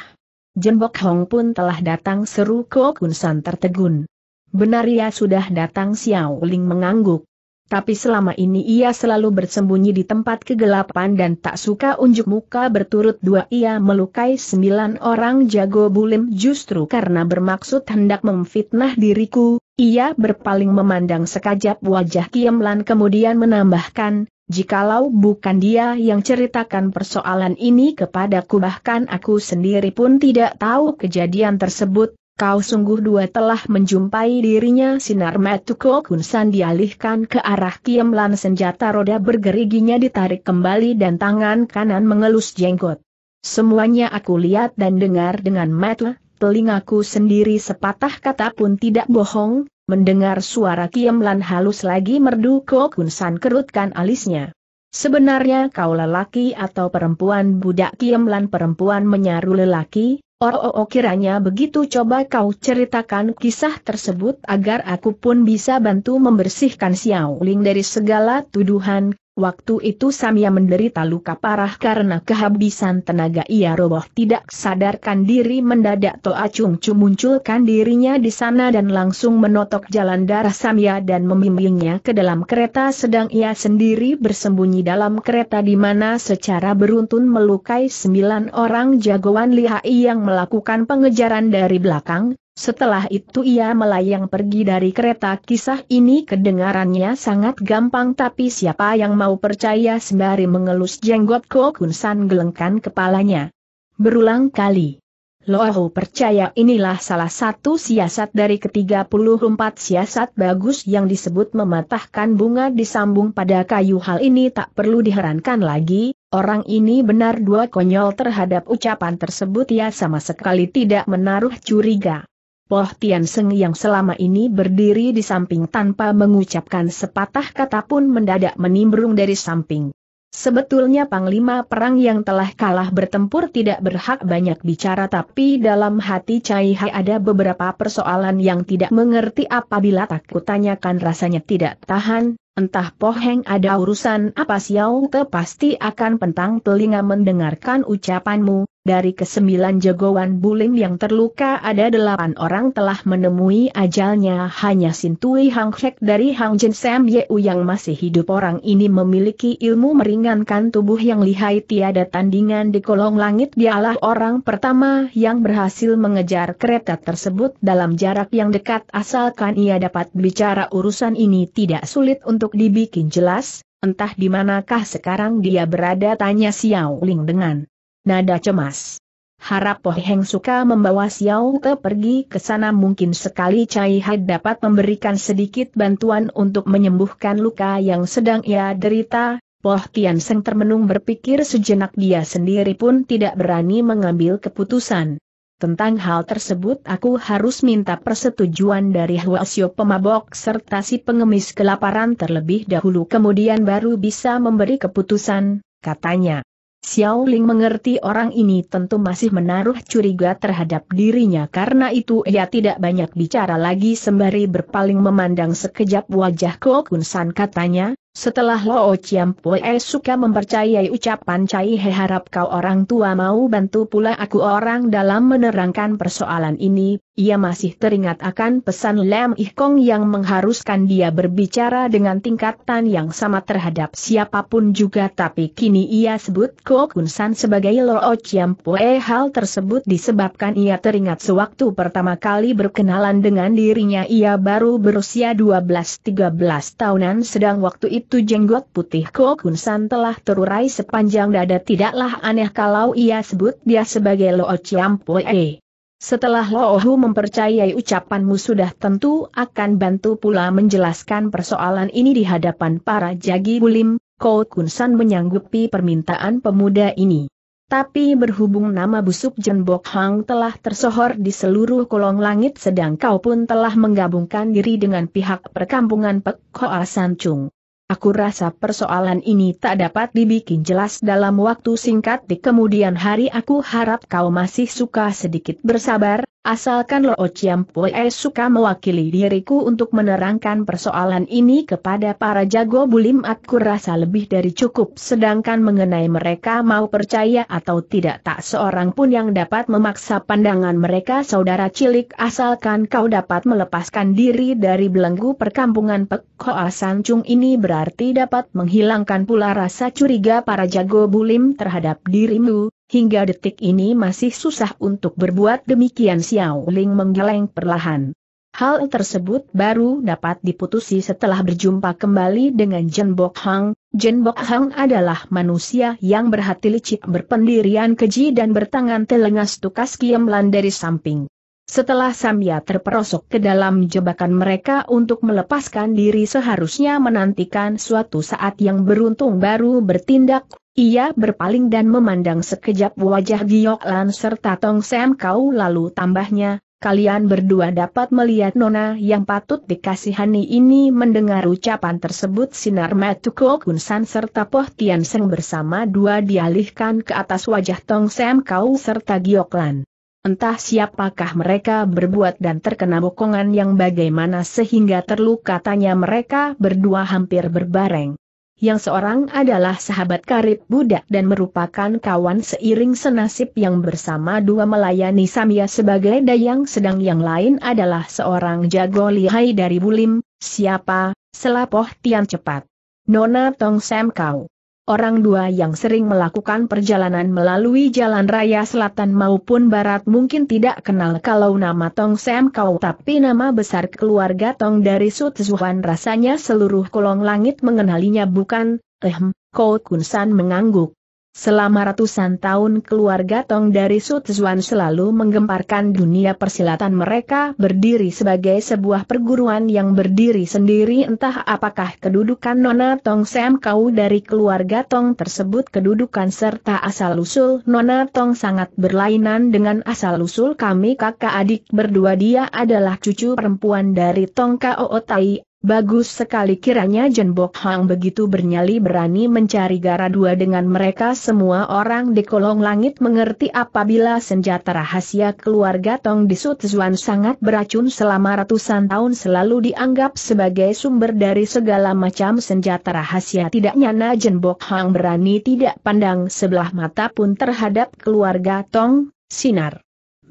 Speaker 1: Jenbok Hong pun telah datang seru Ko Kun San tertegun. Benar ia sudah datang Xiao Ling mengangguk. Tapi selama ini ia selalu bersembunyi di tempat kegelapan dan tak suka unjuk muka berturut dua ia melukai sembilan orang jago bulim justru karena bermaksud hendak memfitnah diriku, ia berpaling memandang sekajap wajah Lan kemudian menambahkan, Jikalau bukan dia yang ceritakan persoalan ini kepadaku bahkan aku sendiri pun tidak tahu kejadian tersebut, kau sungguh dua telah menjumpai dirinya sinar Matuko Kunsan dialihkan ke arah Kiemlan senjata roda bergeriginya ditarik kembali dan tangan kanan mengelus jenggot. Semuanya aku lihat dan dengar dengan metu, telingaku sendiri sepatah kata pun tidak bohong, Mendengar suara Kiemlan halus lagi merdu Kokun San kerutkan alisnya. Sebenarnya kau lelaki atau perempuan budak Kiemlan perempuan menyaru lelaki, oh, oh, oh kiranya begitu coba kau ceritakan kisah tersebut agar aku pun bisa bantu membersihkan Xiao Ling dari segala tuduhan, Waktu itu Samia menderita luka parah karena kehabisan tenaga ia roboh tidak sadarkan diri mendadak Toa Chung Chu munculkan dirinya di sana dan langsung menotok jalan darah Samia ya dan membimbingnya ke dalam kereta sedang ia sendiri bersembunyi dalam kereta di mana secara beruntun melukai sembilan orang jagoan lihai yang melakukan pengejaran dari belakang, setelah itu ia melayang pergi dari kereta kisah ini kedengarannya sangat gampang tapi siapa yang mau percaya sembari mengelus jenggot Ko San gelengkan kepalanya. Berulang kali. Loho percaya inilah salah satu siasat dari ke-34 siasat bagus yang disebut mematahkan bunga disambung pada kayu hal ini tak perlu diherankan lagi, Orang ini benar dua konyol terhadap ucapan tersebut ya sama sekali tidak menaruh curiga. Poh Tian Seng yang selama ini berdiri di samping tanpa mengucapkan sepatah kata pun mendadak menimbrung dari samping. Sebetulnya Panglima Perang yang telah kalah bertempur tidak berhak banyak bicara tapi dalam hati Cai Hai ada beberapa persoalan yang tidak mengerti apabila tak kutanyakan rasanya tidak tahan, entah Poheng ada urusan apa Xiao Te pasti akan pentang telinga mendengarkan ucapanmu, dari kesembilan jagoan Bulim yang terluka ada delapan orang telah menemui ajalnya hanya Sintui Hang Hek dari Hang Jin Sam Yeu yang masih hidup orang ini memiliki ilmu meringankan tubuh yang lihai tiada tandingan di kolong langit dialah orang pertama yang berhasil mengejar kereta tersebut dalam jarak yang dekat asalkan ia dapat bicara urusan ini tidak sulit untuk dibikin jelas, entah di manakah sekarang dia berada tanya Xiao Ling dengan Nada cemas. Harap Poh Heng suka membawa Xiao Te pergi ke sana mungkin sekali Cai hai dapat memberikan sedikit bantuan untuk menyembuhkan luka yang sedang ia derita. Poh Tian Seng termenung berpikir sejenak dia sendiri pun tidak berani mengambil keputusan. Tentang hal tersebut aku harus minta persetujuan dari Xiao pemabok serta si pengemis kelaparan terlebih dahulu kemudian baru bisa memberi keputusan, katanya. Xiao Ling mengerti orang ini tentu masih menaruh curiga terhadap dirinya karena itu ia tidak banyak bicara lagi sembari berpaling memandang sekejap wajah Kuo Kun San katanya, setelah Lo Chiam Pue suka mempercayai ucapan Cai He harap kau orang tua mau bantu pula aku orang dalam menerangkan persoalan ini, ia masih teringat akan pesan Lam Ih Kong yang mengharuskan dia berbicara dengan tingkatan yang sama terhadap siapapun juga tapi kini ia sebut Ko Kun San sebagai Lo Chiam Pue hal tersebut disebabkan ia teringat sewaktu pertama kali berkenalan dengan dirinya ia baru berusia 12-13 tahunan sedang waktu itu itu jenggot putih Kokun San telah terurai sepanjang dada tidaklah aneh kalau ia sebut dia sebagai Lo E. Setelah Lohu mempercayai ucapanmu sudah tentu akan bantu pula menjelaskan persoalan ini di hadapan para jagi bulim, Kokun San menyanggupi permintaan pemuda ini. Tapi berhubung nama busuk Jenbok Hang telah tersohor di seluruh kolong langit sedang kau pun telah menggabungkan diri dengan pihak perkampungan Pek Hoa San Chung. Aku rasa persoalan ini tak dapat dibikin jelas dalam waktu singkat di kemudian hari aku harap kau masih suka sedikit bersabar, Asalkan Lo Chiam Pue suka mewakili diriku untuk menerangkan persoalan ini kepada para jago bulim aku rasa lebih dari cukup sedangkan mengenai mereka mau percaya atau tidak tak seorang pun yang dapat memaksa pandangan mereka saudara cilik asalkan kau dapat melepaskan diri dari belenggu perkampungan Pek Hoa Chung ini berarti dapat menghilangkan pula rasa curiga para jago bulim terhadap dirimu, Hingga detik ini masih susah untuk berbuat demikian Xiao Ling menggeleng perlahan. Hal tersebut baru dapat diputusi setelah berjumpa kembali dengan Jen Bok Hang. Jen Bok Hang adalah manusia yang berhati licik berpendirian keji dan bertangan telengas tukas kiemlan dari samping. Setelah Samya terperosok ke dalam jebakan mereka untuk melepaskan diri seharusnya menantikan suatu saat yang beruntung baru bertindak ia berpaling dan memandang sekejap wajah Giok Lan serta Tong Sam Kau lalu tambahnya, kalian berdua dapat melihat nona yang patut dikasihani ini mendengar ucapan tersebut sinar Matuko San serta Poh Tian Seng bersama dua dialihkan ke atas wajah Tong Sam Kau serta Giok Lan. Entah siapakah mereka berbuat dan terkena bokongan yang bagaimana sehingga terluka tanya mereka berdua hampir berbareng yang seorang adalah sahabat karib Buddha dan merupakan kawan seiring senasib yang bersama dua melayani Samia sebagai dayang sedang yang lain adalah seorang jago lihai dari Bulim, siapa, selapoh tian cepat. Nona Tong Sam Kau. Orang dua yang sering melakukan perjalanan melalui jalan raya selatan maupun barat mungkin tidak kenal kalau nama Tong Sam Kau tapi nama besar keluarga Tong dari Zuhan rasanya seluruh kolong langit mengenalinya bukan, ehm, Kau Kun mengangguk. Selama ratusan tahun keluarga Tong dari Sutzuan selalu menggemparkan dunia persilatan mereka berdiri sebagai sebuah perguruan yang berdiri sendiri entah apakah kedudukan Nona Tong Sam Kau dari keluarga Tong tersebut kedudukan serta asal-usul Nona Tong sangat berlainan dengan asal-usul kami kakak adik berdua dia adalah cucu perempuan dari Tong Kao Tai Bagus sekali kiranya Jen Bok Hang begitu bernyali berani mencari gara dua dengan mereka semua orang di kolong langit mengerti apabila senjata rahasia keluarga Tong di Sutzuan sangat beracun selama ratusan tahun selalu dianggap sebagai sumber dari segala macam senjata rahasia tidak nyana Bok Hang berani tidak pandang sebelah mata pun terhadap keluarga Tong, Sinar.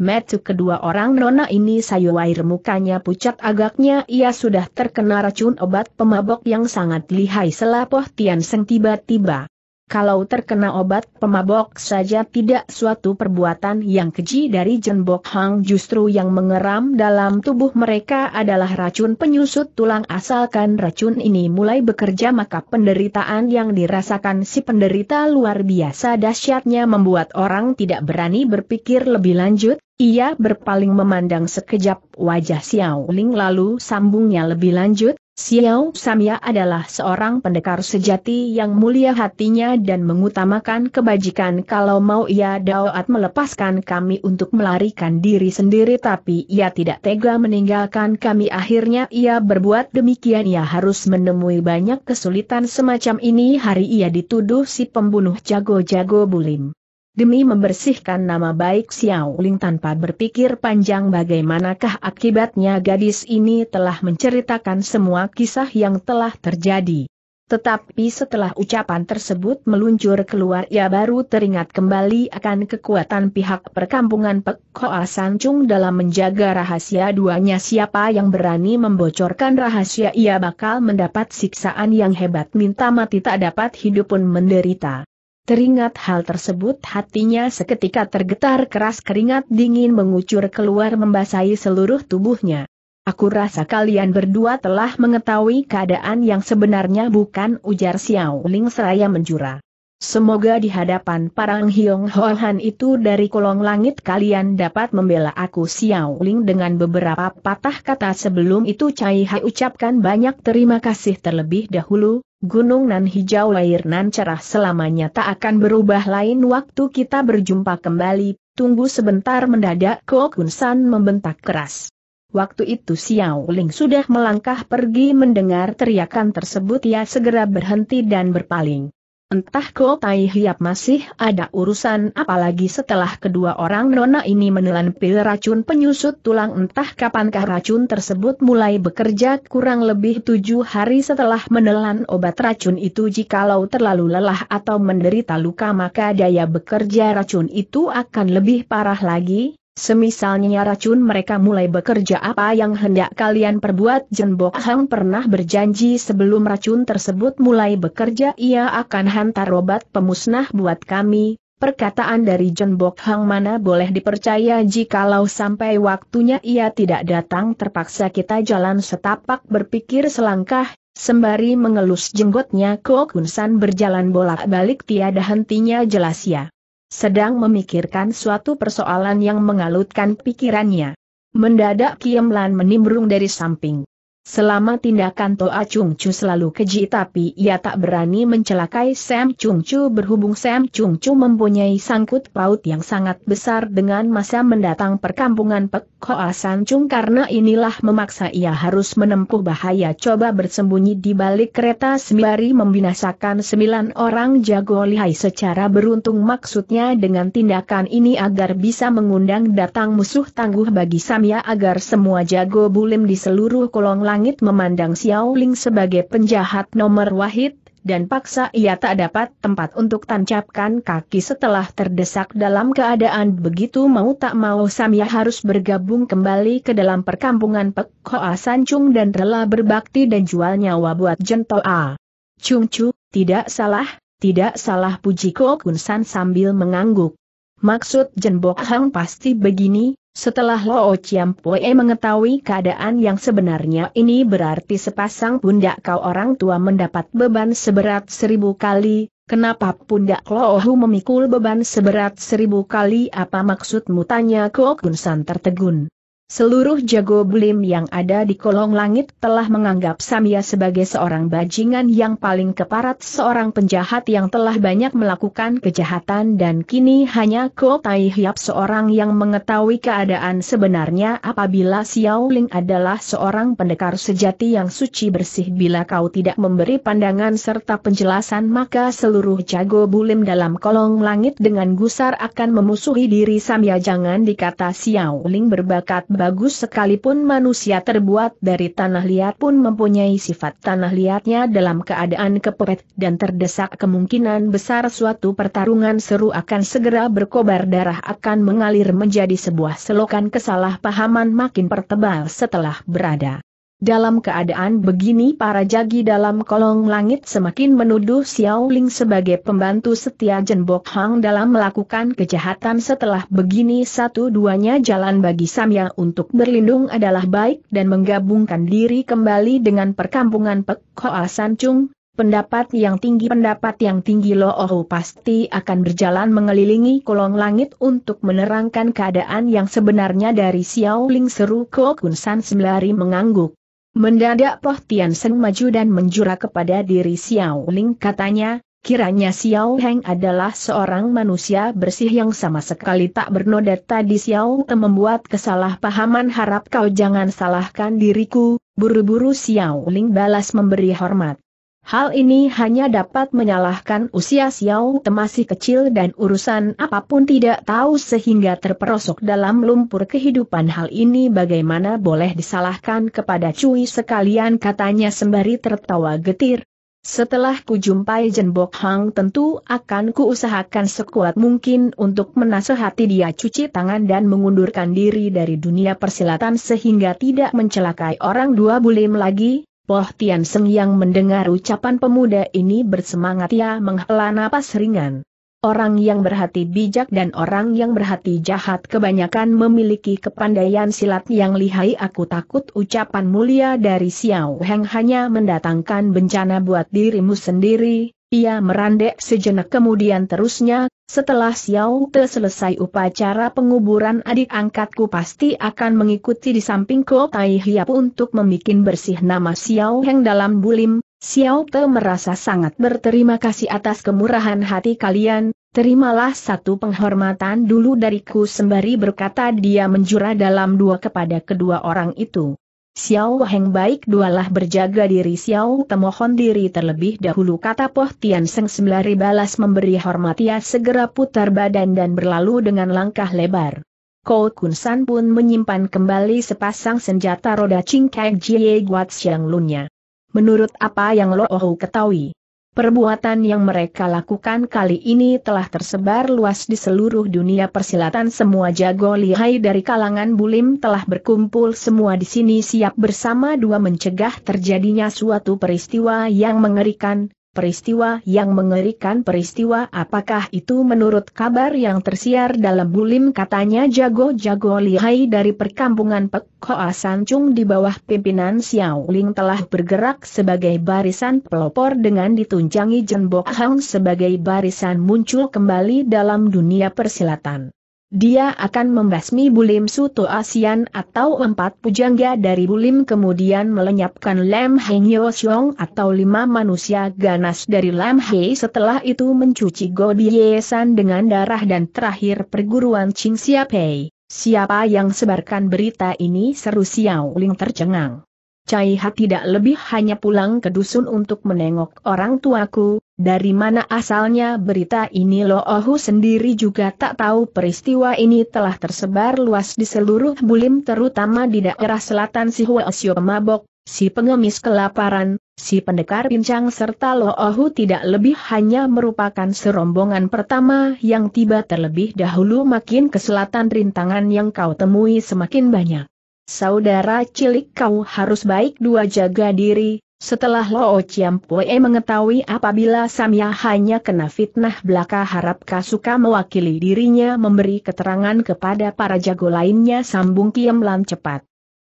Speaker 1: Metu kedua orang nona ini sayu air mukanya pucat agaknya ia sudah terkena racun obat pemabok yang sangat lihai selapoh Tian Seng tiba-tiba kalau terkena obat pemabok saja tidak suatu perbuatan yang keji dari Jenbok Hang justru yang mengeram dalam tubuh mereka adalah racun penyusut tulang asalkan racun ini mulai bekerja maka penderitaan yang dirasakan si penderita luar biasa dahsyatnya membuat orang tidak berani berpikir lebih lanjut, ia berpaling memandang sekejap wajah Xiao Ling lalu sambungnya lebih lanjut, Xiao Samia adalah seorang pendekar sejati yang mulia hatinya dan mengutamakan kebajikan kalau mau ia daoat melepaskan kami untuk melarikan diri sendiri tapi ia tidak tega meninggalkan kami akhirnya ia berbuat demikian ia harus menemui banyak kesulitan semacam ini hari ia dituduh si pembunuh jago-jago bulim demi membersihkan nama baik Xiao Ling tanpa berpikir panjang bagaimanakah akibatnya gadis ini telah menceritakan semua kisah yang telah terjadi. Tetapi setelah ucapan tersebut meluncur keluar ia baru teringat kembali akan kekuatan pihak perkampungan Pek Koa Sancung dalam menjaga rahasia duanya siapa yang berani membocorkan rahasia ia bakal mendapat siksaan yang hebat minta mati tak dapat hidup pun menderita. Teringat hal tersebut hatinya seketika tergetar keras keringat dingin mengucur keluar membasahi seluruh tubuhnya. Aku rasa kalian berdua telah mengetahui keadaan yang sebenarnya bukan ujar Xiao Ling seraya menjura. Semoga di hadapan parang Hyong Hohan itu dari kolong langit kalian dapat membela aku Xiao Ling dengan beberapa patah kata sebelum itu Cai Hai ucapkan banyak terima kasih terlebih dahulu, gunung nan hijau air nan cerah selamanya tak akan berubah lain waktu kita berjumpa kembali, tunggu sebentar mendadak Ko Kun San membentak keras. Waktu itu Xiao Ling sudah melangkah pergi mendengar teriakan tersebut ia segera berhenti dan berpaling. Entah Ko Tai Hiap masih ada urusan apalagi setelah kedua orang nona ini menelan pil racun penyusut tulang entah kapankah racun tersebut mulai bekerja kurang lebih tujuh hari setelah menelan obat racun itu jikalau terlalu lelah atau menderita luka maka daya bekerja racun itu akan lebih parah lagi, Semisalnya racun mereka mulai bekerja apa yang hendak kalian perbuat Jenbok Hang pernah berjanji sebelum racun tersebut mulai bekerja ia akan hantar obat pemusnah buat kami, perkataan dari Jenbok Hang mana boleh dipercaya jikalau sampai waktunya ia tidak datang terpaksa kita jalan setapak berpikir selangkah, sembari mengelus jenggotnya Kok Kunsan berjalan bolak-balik tiada hentinya jelas ya sedang memikirkan suatu persoalan yang mengalutkan pikirannya. Mendadak Kiemlan menimbrung dari samping. Selama tindakan Toa Chung Chu selalu keji tapi ia tak berani mencelakai Sam Chung Chu berhubung Sam Chung Chu mempunyai sangkut paut yang sangat besar dengan masa mendatang perkampungan Pek Hoa San Chung karena inilah memaksa ia harus menempuh bahaya coba bersembunyi di balik kereta sembari membinasakan sembilan orang jago lihai secara beruntung maksudnya dengan tindakan ini agar bisa mengundang datang musuh tangguh bagi Samia agar semua jago bulim di seluruh kolong langit memandang Xiao Ling sebagai penjahat nomor wahid, dan paksa ia tak dapat tempat untuk tancapkan kaki setelah terdesak dalam keadaan begitu mau tak mau Samia harus bergabung kembali ke dalam perkampungan Pek Hoa Sancung dan rela berbakti dan jual nyawa buat Jentoa. Chu, tidak salah, tidak salah puji Ko Kun San sambil mengangguk. Maksud Jenbok Hang pasti begini, setelah Lo Chiampue mengetahui keadaan yang sebenarnya ini berarti sepasang pundak kau orang tua mendapat beban seberat seribu kali, kenapa pundak Lo Ohu memikul beban seberat seribu kali apa maksudmu tanya Ko San tertegun. Seluruh jago bulim yang ada di kolong langit telah menganggap Samia sebagai seorang bajingan yang paling keparat seorang penjahat yang telah banyak melakukan kejahatan dan kini hanya Ko Tai Hiap seorang yang mengetahui keadaan sebenarnya apabila Xiao Ling adalah seorang pendekar sejati yang suci bersih bila kau tidak memberi pandangan serta penjelasan maka seluruh jago bulim dalam kolong langit dengan gusar akan memusuhi diri Samia jangan dikata Xiao Ling berbakat Bagus sekalipun manusia terbuat dari tanah liat pun mempunyai sifat tanah liatnya dalam keadaan kepepet dan terdesak kemungkinan besar suatu pertarungan seru akan segera berkobar darah akan mengalir menjadi sebuah selokan kesalahpahaman makin pertebal setelah berada dalam keadaan begini para jagi dalam kolong langit semakin menuduh Xiao Ling sebagai pembantu setia Jen Hang dalam melakukan kejahatan setelah begini satu-duanya jalan bagi Samya untuk berlindung adalah baik dan menggabungkan diri kembali dengan perkampungan Pek Hoa San Chung, pendapat yang tinggi pendapat yang tinggi Lo Ohu pasti akan berjalan mengelilingi kolong langit untuk menerangkan keadaan yang sebenarnya dari Xiao Ling seru Ko Kun San sembari mengangguk. Mendadak Poh Tian Seng maju dan menjura kepada diri Xiao Ling katanya, kiranya Xiao Heng adalah seorang manusia bersih yang sama sekali tak bernoda tadi Xiao Te membuat kesalahpahaman harap kau jangan salahkan diriku, buru-buru Xiao Ling balas memberi hormat. Hal ini hanya dapat menyalahkan usia Xiao Te masih kecil dan urusan apapun tidak tahu sehingga terperosok dalam lumpur kehidupan hal ini bagaimana boleh disalahkan kepada Cui sekalian katanya sembari tertawa getir. Setelah kujumpai jumpai Jenbok Hang tentu akan kuusahakan sekuat mungkin untuk menasehati dia cuci tangan dan mengundurkan diri dari dunia persilatan sehingga tidak mencelakai orang dua bulim lagi, Poh Tian Seng yang mendengar ucapan pemuda ini bersemangat ia menghela napas ringan. Orang yang berhati bijak dan orang yang berhati jahat kebanyakan memiliki kepandaian silat yang lihai aku takut ucapan mulia dari Xiao Heng hanya mendatangkan bencana buat dirimu sendiri, ia merandek sejenak kemudian terusnya, setelah Xiao Te selesai upacara penguburan adik angkatku pasti akan mengikuti di samping Ko Tai Hiap untuk membuat bersih nama Xiao Heng dalam bulim, Xiao Te merasa sangat berterima kasih atas kemurahan hati kalian, terimalah satu penghormatan dulu dariku sembari berkata dia menjura dalam dua kepada kedua orang itu. Xiao Heng baik dualah berjaga diri Xiao temohon diri terlebih dahulu kata Poh Tian Seng sembari balas memberi hormat ia segera putar badan dan berlalu dengan langkah lebar. Kun San pun menyimpan kembali sepasang senjata roda cingkak Jie Guat Xiang Lunnya. Menurut apa yang Lo Ohu ketahui, Perbuatan yang mereka lakukan kali ini telah tersebar luas di seluruh dunia persilatan semua jago lihai dari kalangan bulim telah berkumpul semua di sini siap bersama dua mencegah terjadinya suatu peristiwa yang mengerikan, peristiwa yang mengerikan peristiwa apakah itu menurut kabar yang tersiar dalam bulim katanya jago-jago lihai dari perkampungan pekko Sancung di bawah pimpinan Xiao Ling telah bergerak sebagai barisan pelopor dengan ditunjangi Jenbok Hang sebagai barisan muncul kembali dalam dunia persilatan. Dia akan membasmi Bulim Suto Asian atau empat pujangga dari Bulim kemudian melenyapkan Lam Heng Yosyong atau lima manusia ganas dari Lam Hei setelah itu mencuci Ye San dengan darah dan terakhir perguruan Ching Siapei. Siapa yang sebarkan berita ini seru Xiao Ling tercengang. Cai Ha tidak lebih hanya pulang ke dusun untuk menengok orang tuaku, dari mana asalnya berita ini Lo Ohu sendiri juga tak tahu peristiwa ini telah tersebar luas di seluruh Bulim terutama di daerah selatan si Huasyo Mabok, si pengemis kelaparan, si pendekar pincang serta Lo Ohu tidak lebih hanya merupakan serombongan pertama yang tiba terlebih dahulu makin ke selatan rintangan yang kau temui semakin banyak. Saudara cilik kau harus baik dua jaga diri, setelah Lo Chiam Pue mengetahui apabila Samya hanya kena fitnah belaka harap Kasuka mewakili dirinya memberi keterangan kepada para jago lainnya sambung Kiam Lam cepat.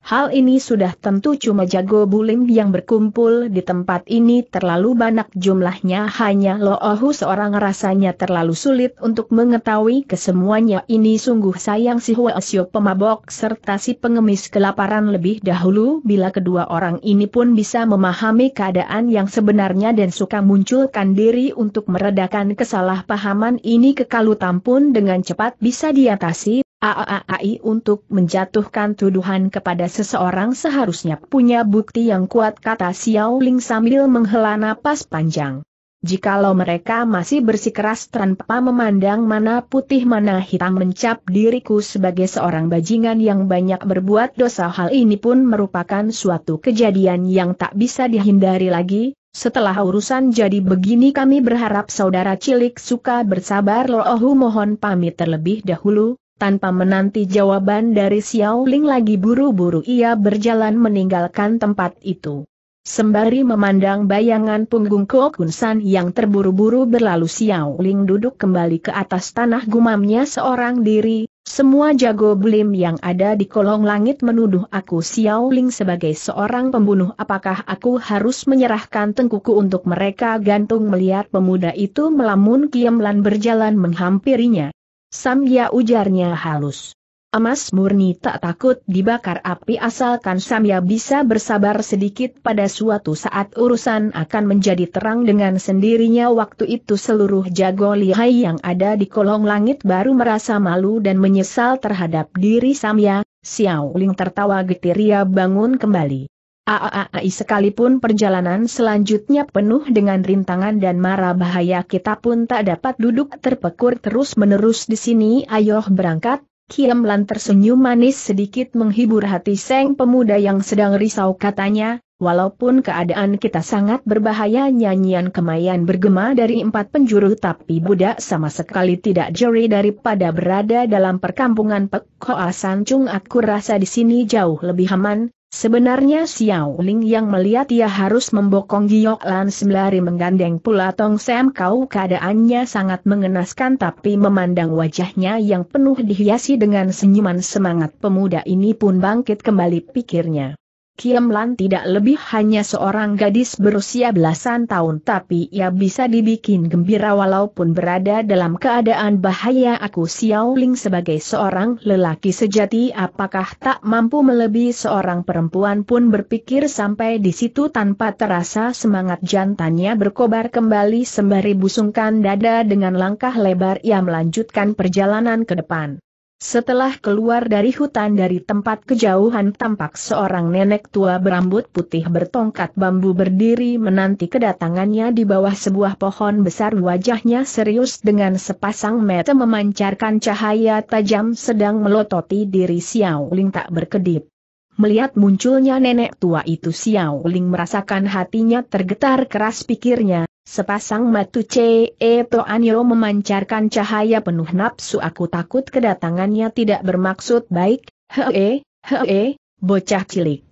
Speaker 1: Hal ini sudah tentu cuma jago bulim yang berkumpul di tempat ini terlalu banyak jumlahnya hanya Loohu seorang rasanya terlalu sulit untuk mengetahui kesemuanya ini sungguh sayang si Huasio pemabok serta si pengemis kelaparan lebih dahulu bila kedua orang ini pun bisa memahami keadaan yang sebenarnya dan suka munculkan diri untuk meredakan kesalahpahaman ini kekalutan pun dengan cepat bisa diatasi AAAI untuk menjatuhkan tuduhan kepada seseorang seharusnya punya bukti yang kuat kata Xiao Ling sambil menghela napas panjang. Jikalau mereka masih bersikeras tanpa memandang mana putih mana hitam mencap diriku sebagai seorang bajingan yang banyak berbuat dosa hal ini pun merupakan suatu kejadian yang tak bisa dihindari lagi, setelah urusan jadi begini kami berharap saudara cilik suka bersabar Lohu oh, mohon pamit terlebih dahulu, tanpa menanti jawaban dari Xiao Ling lagi buru-buru ia berjalan meninggalkan tempat itu. Sembari memandang bayangan punggung Kun San yang terburu-buru berlalu Xiao Ling duduk kembali ke atas tanah gumamnya seorang diri, semua jago belim yang ada di kolong langit menuduh aku Xiao Ling sebagai seorang pembunuh apakah aku harus menyerahkan tengkuku untuk mereka gantung melihat pemuda itu melamun Kiamlan berjalan menghampirinya. Samya ujarnya halus. Emas murni tak takut dibakar api asalkan Samya bisa bersabar sedikit pada suatu saat urusan akan menjadi terang dengan sendirinya waktu itu seluruh jago lihai yang ada di kolong langit baru merasa malu dan menyesal terhadap diri Samya, Xiao Ling tertawa getir ia bangun kembali. Aaai sekalipun perjalanan selanjutnya penuh dengan rintangan dan mara bahaya kita pun tak dapat duduk terpekur terus-menerus di sini Ayoh berangkat, Kiam Lan tersenyum manis sedikit menghibur hati Seng pemuda yang sedang risau katanya, walaupun keadaan kita sangat berbahaya nyanyian kemayan bergema dari empat penjuru tapi budak sama sekali tidak jeri daripada berada dalam perkampungan Pek Hoa Sancung aku rasa di sini jauh lebih aman, Sebenarnya Xiao Ling yang melihat ia harus membokong Giok Lan sembari menggandeng pula Tong Sam Kau keadaannya sangat mengenaskan tapi memandang wajahnya yang penuh dihiasi dengan senyuman semangat pemuda ini pun bangkit kembali pikirnya. Kiam Lan tidak lebih hanya seorang gadis berusia belasan tahun tapi ia bisa dibikin gembira walaupun berada dalam keadaan bahaya aku Xiao Ling sebagai seorang lelaki sejati apakah tak mampu melebihi seorang perempuan pun berpikir sampai di situ tanpa terasa semangat jantannya berkobar kembali sembari busungkan dada dengan langkah lebar ia melanjutkan perjalanan ke depan. Setelah keluar dari hutan dari tempat kejauhan tampak seorang nenek tua berambut putih bertongkat bambu berdiri menanti kedatangannya di bawah sebuah pohon besar wajahnya serius dengan sepasang mata memancarkan cahaya tajam sedang melototi diri Xiao Ling tak berkedip. Melihat munculnya nenek tua itu Xiao Ling merasakan hatinya tergetar keras pikirnya, Sepasang matu C. E. Toanyo memancarkan cahaya penuh nafsu aku takut kedatangannya tidak bermaksud baik, hee, hee, bocah cilik.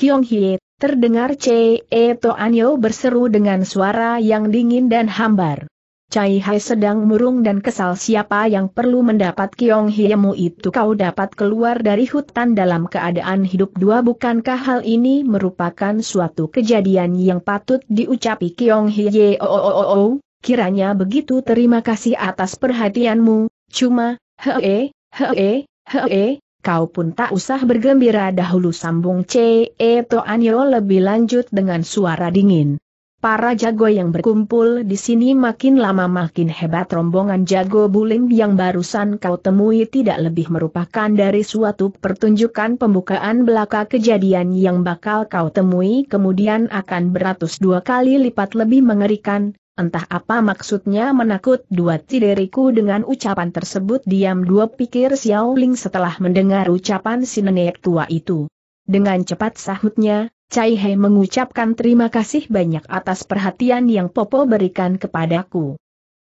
Speaker 1: Kiong Hie, terdengar C. E. Toanyo berseru dengan suara yang dingin dan hambar. Cai Hai sedang murung dan kesal siapa yang perlu mendapat Kiong Hiemu itu kau dapat keluar dari hutan dalam keadaan hidup dua bukankah hal ini merupakan suatu kejadian yang patut diucapi Kiong Hiye oh, oh, oh, oh. kiranya begitu terima kasih atas perhatianmu, cuma, hee, hee, hee, Kau pun tak usah bergembira dahulu sambung C.E. Toanyo lebih lanjut dengan suara dingin. Para jago yang berkumpul di sini makin lama makin hebat rombongan jago bulim yang barusan kau temui tidak lebih merupakan dari suatu pertunjukan pembukaan belaka kejadian yang bakal kau temui kemudian akan beratus dua kali lipat lebih mengerikan, entah apa maksudnya menakut dua tideriku dengan ucapan tersebut diam dua pikir Xiao Ling setelah mendengar ucapan si nenek tua itu. Dengan cepat sahutnya, Cai Hei mengucapkan terima kasih banyak atas perhatian yang Popo berikan kepadaku.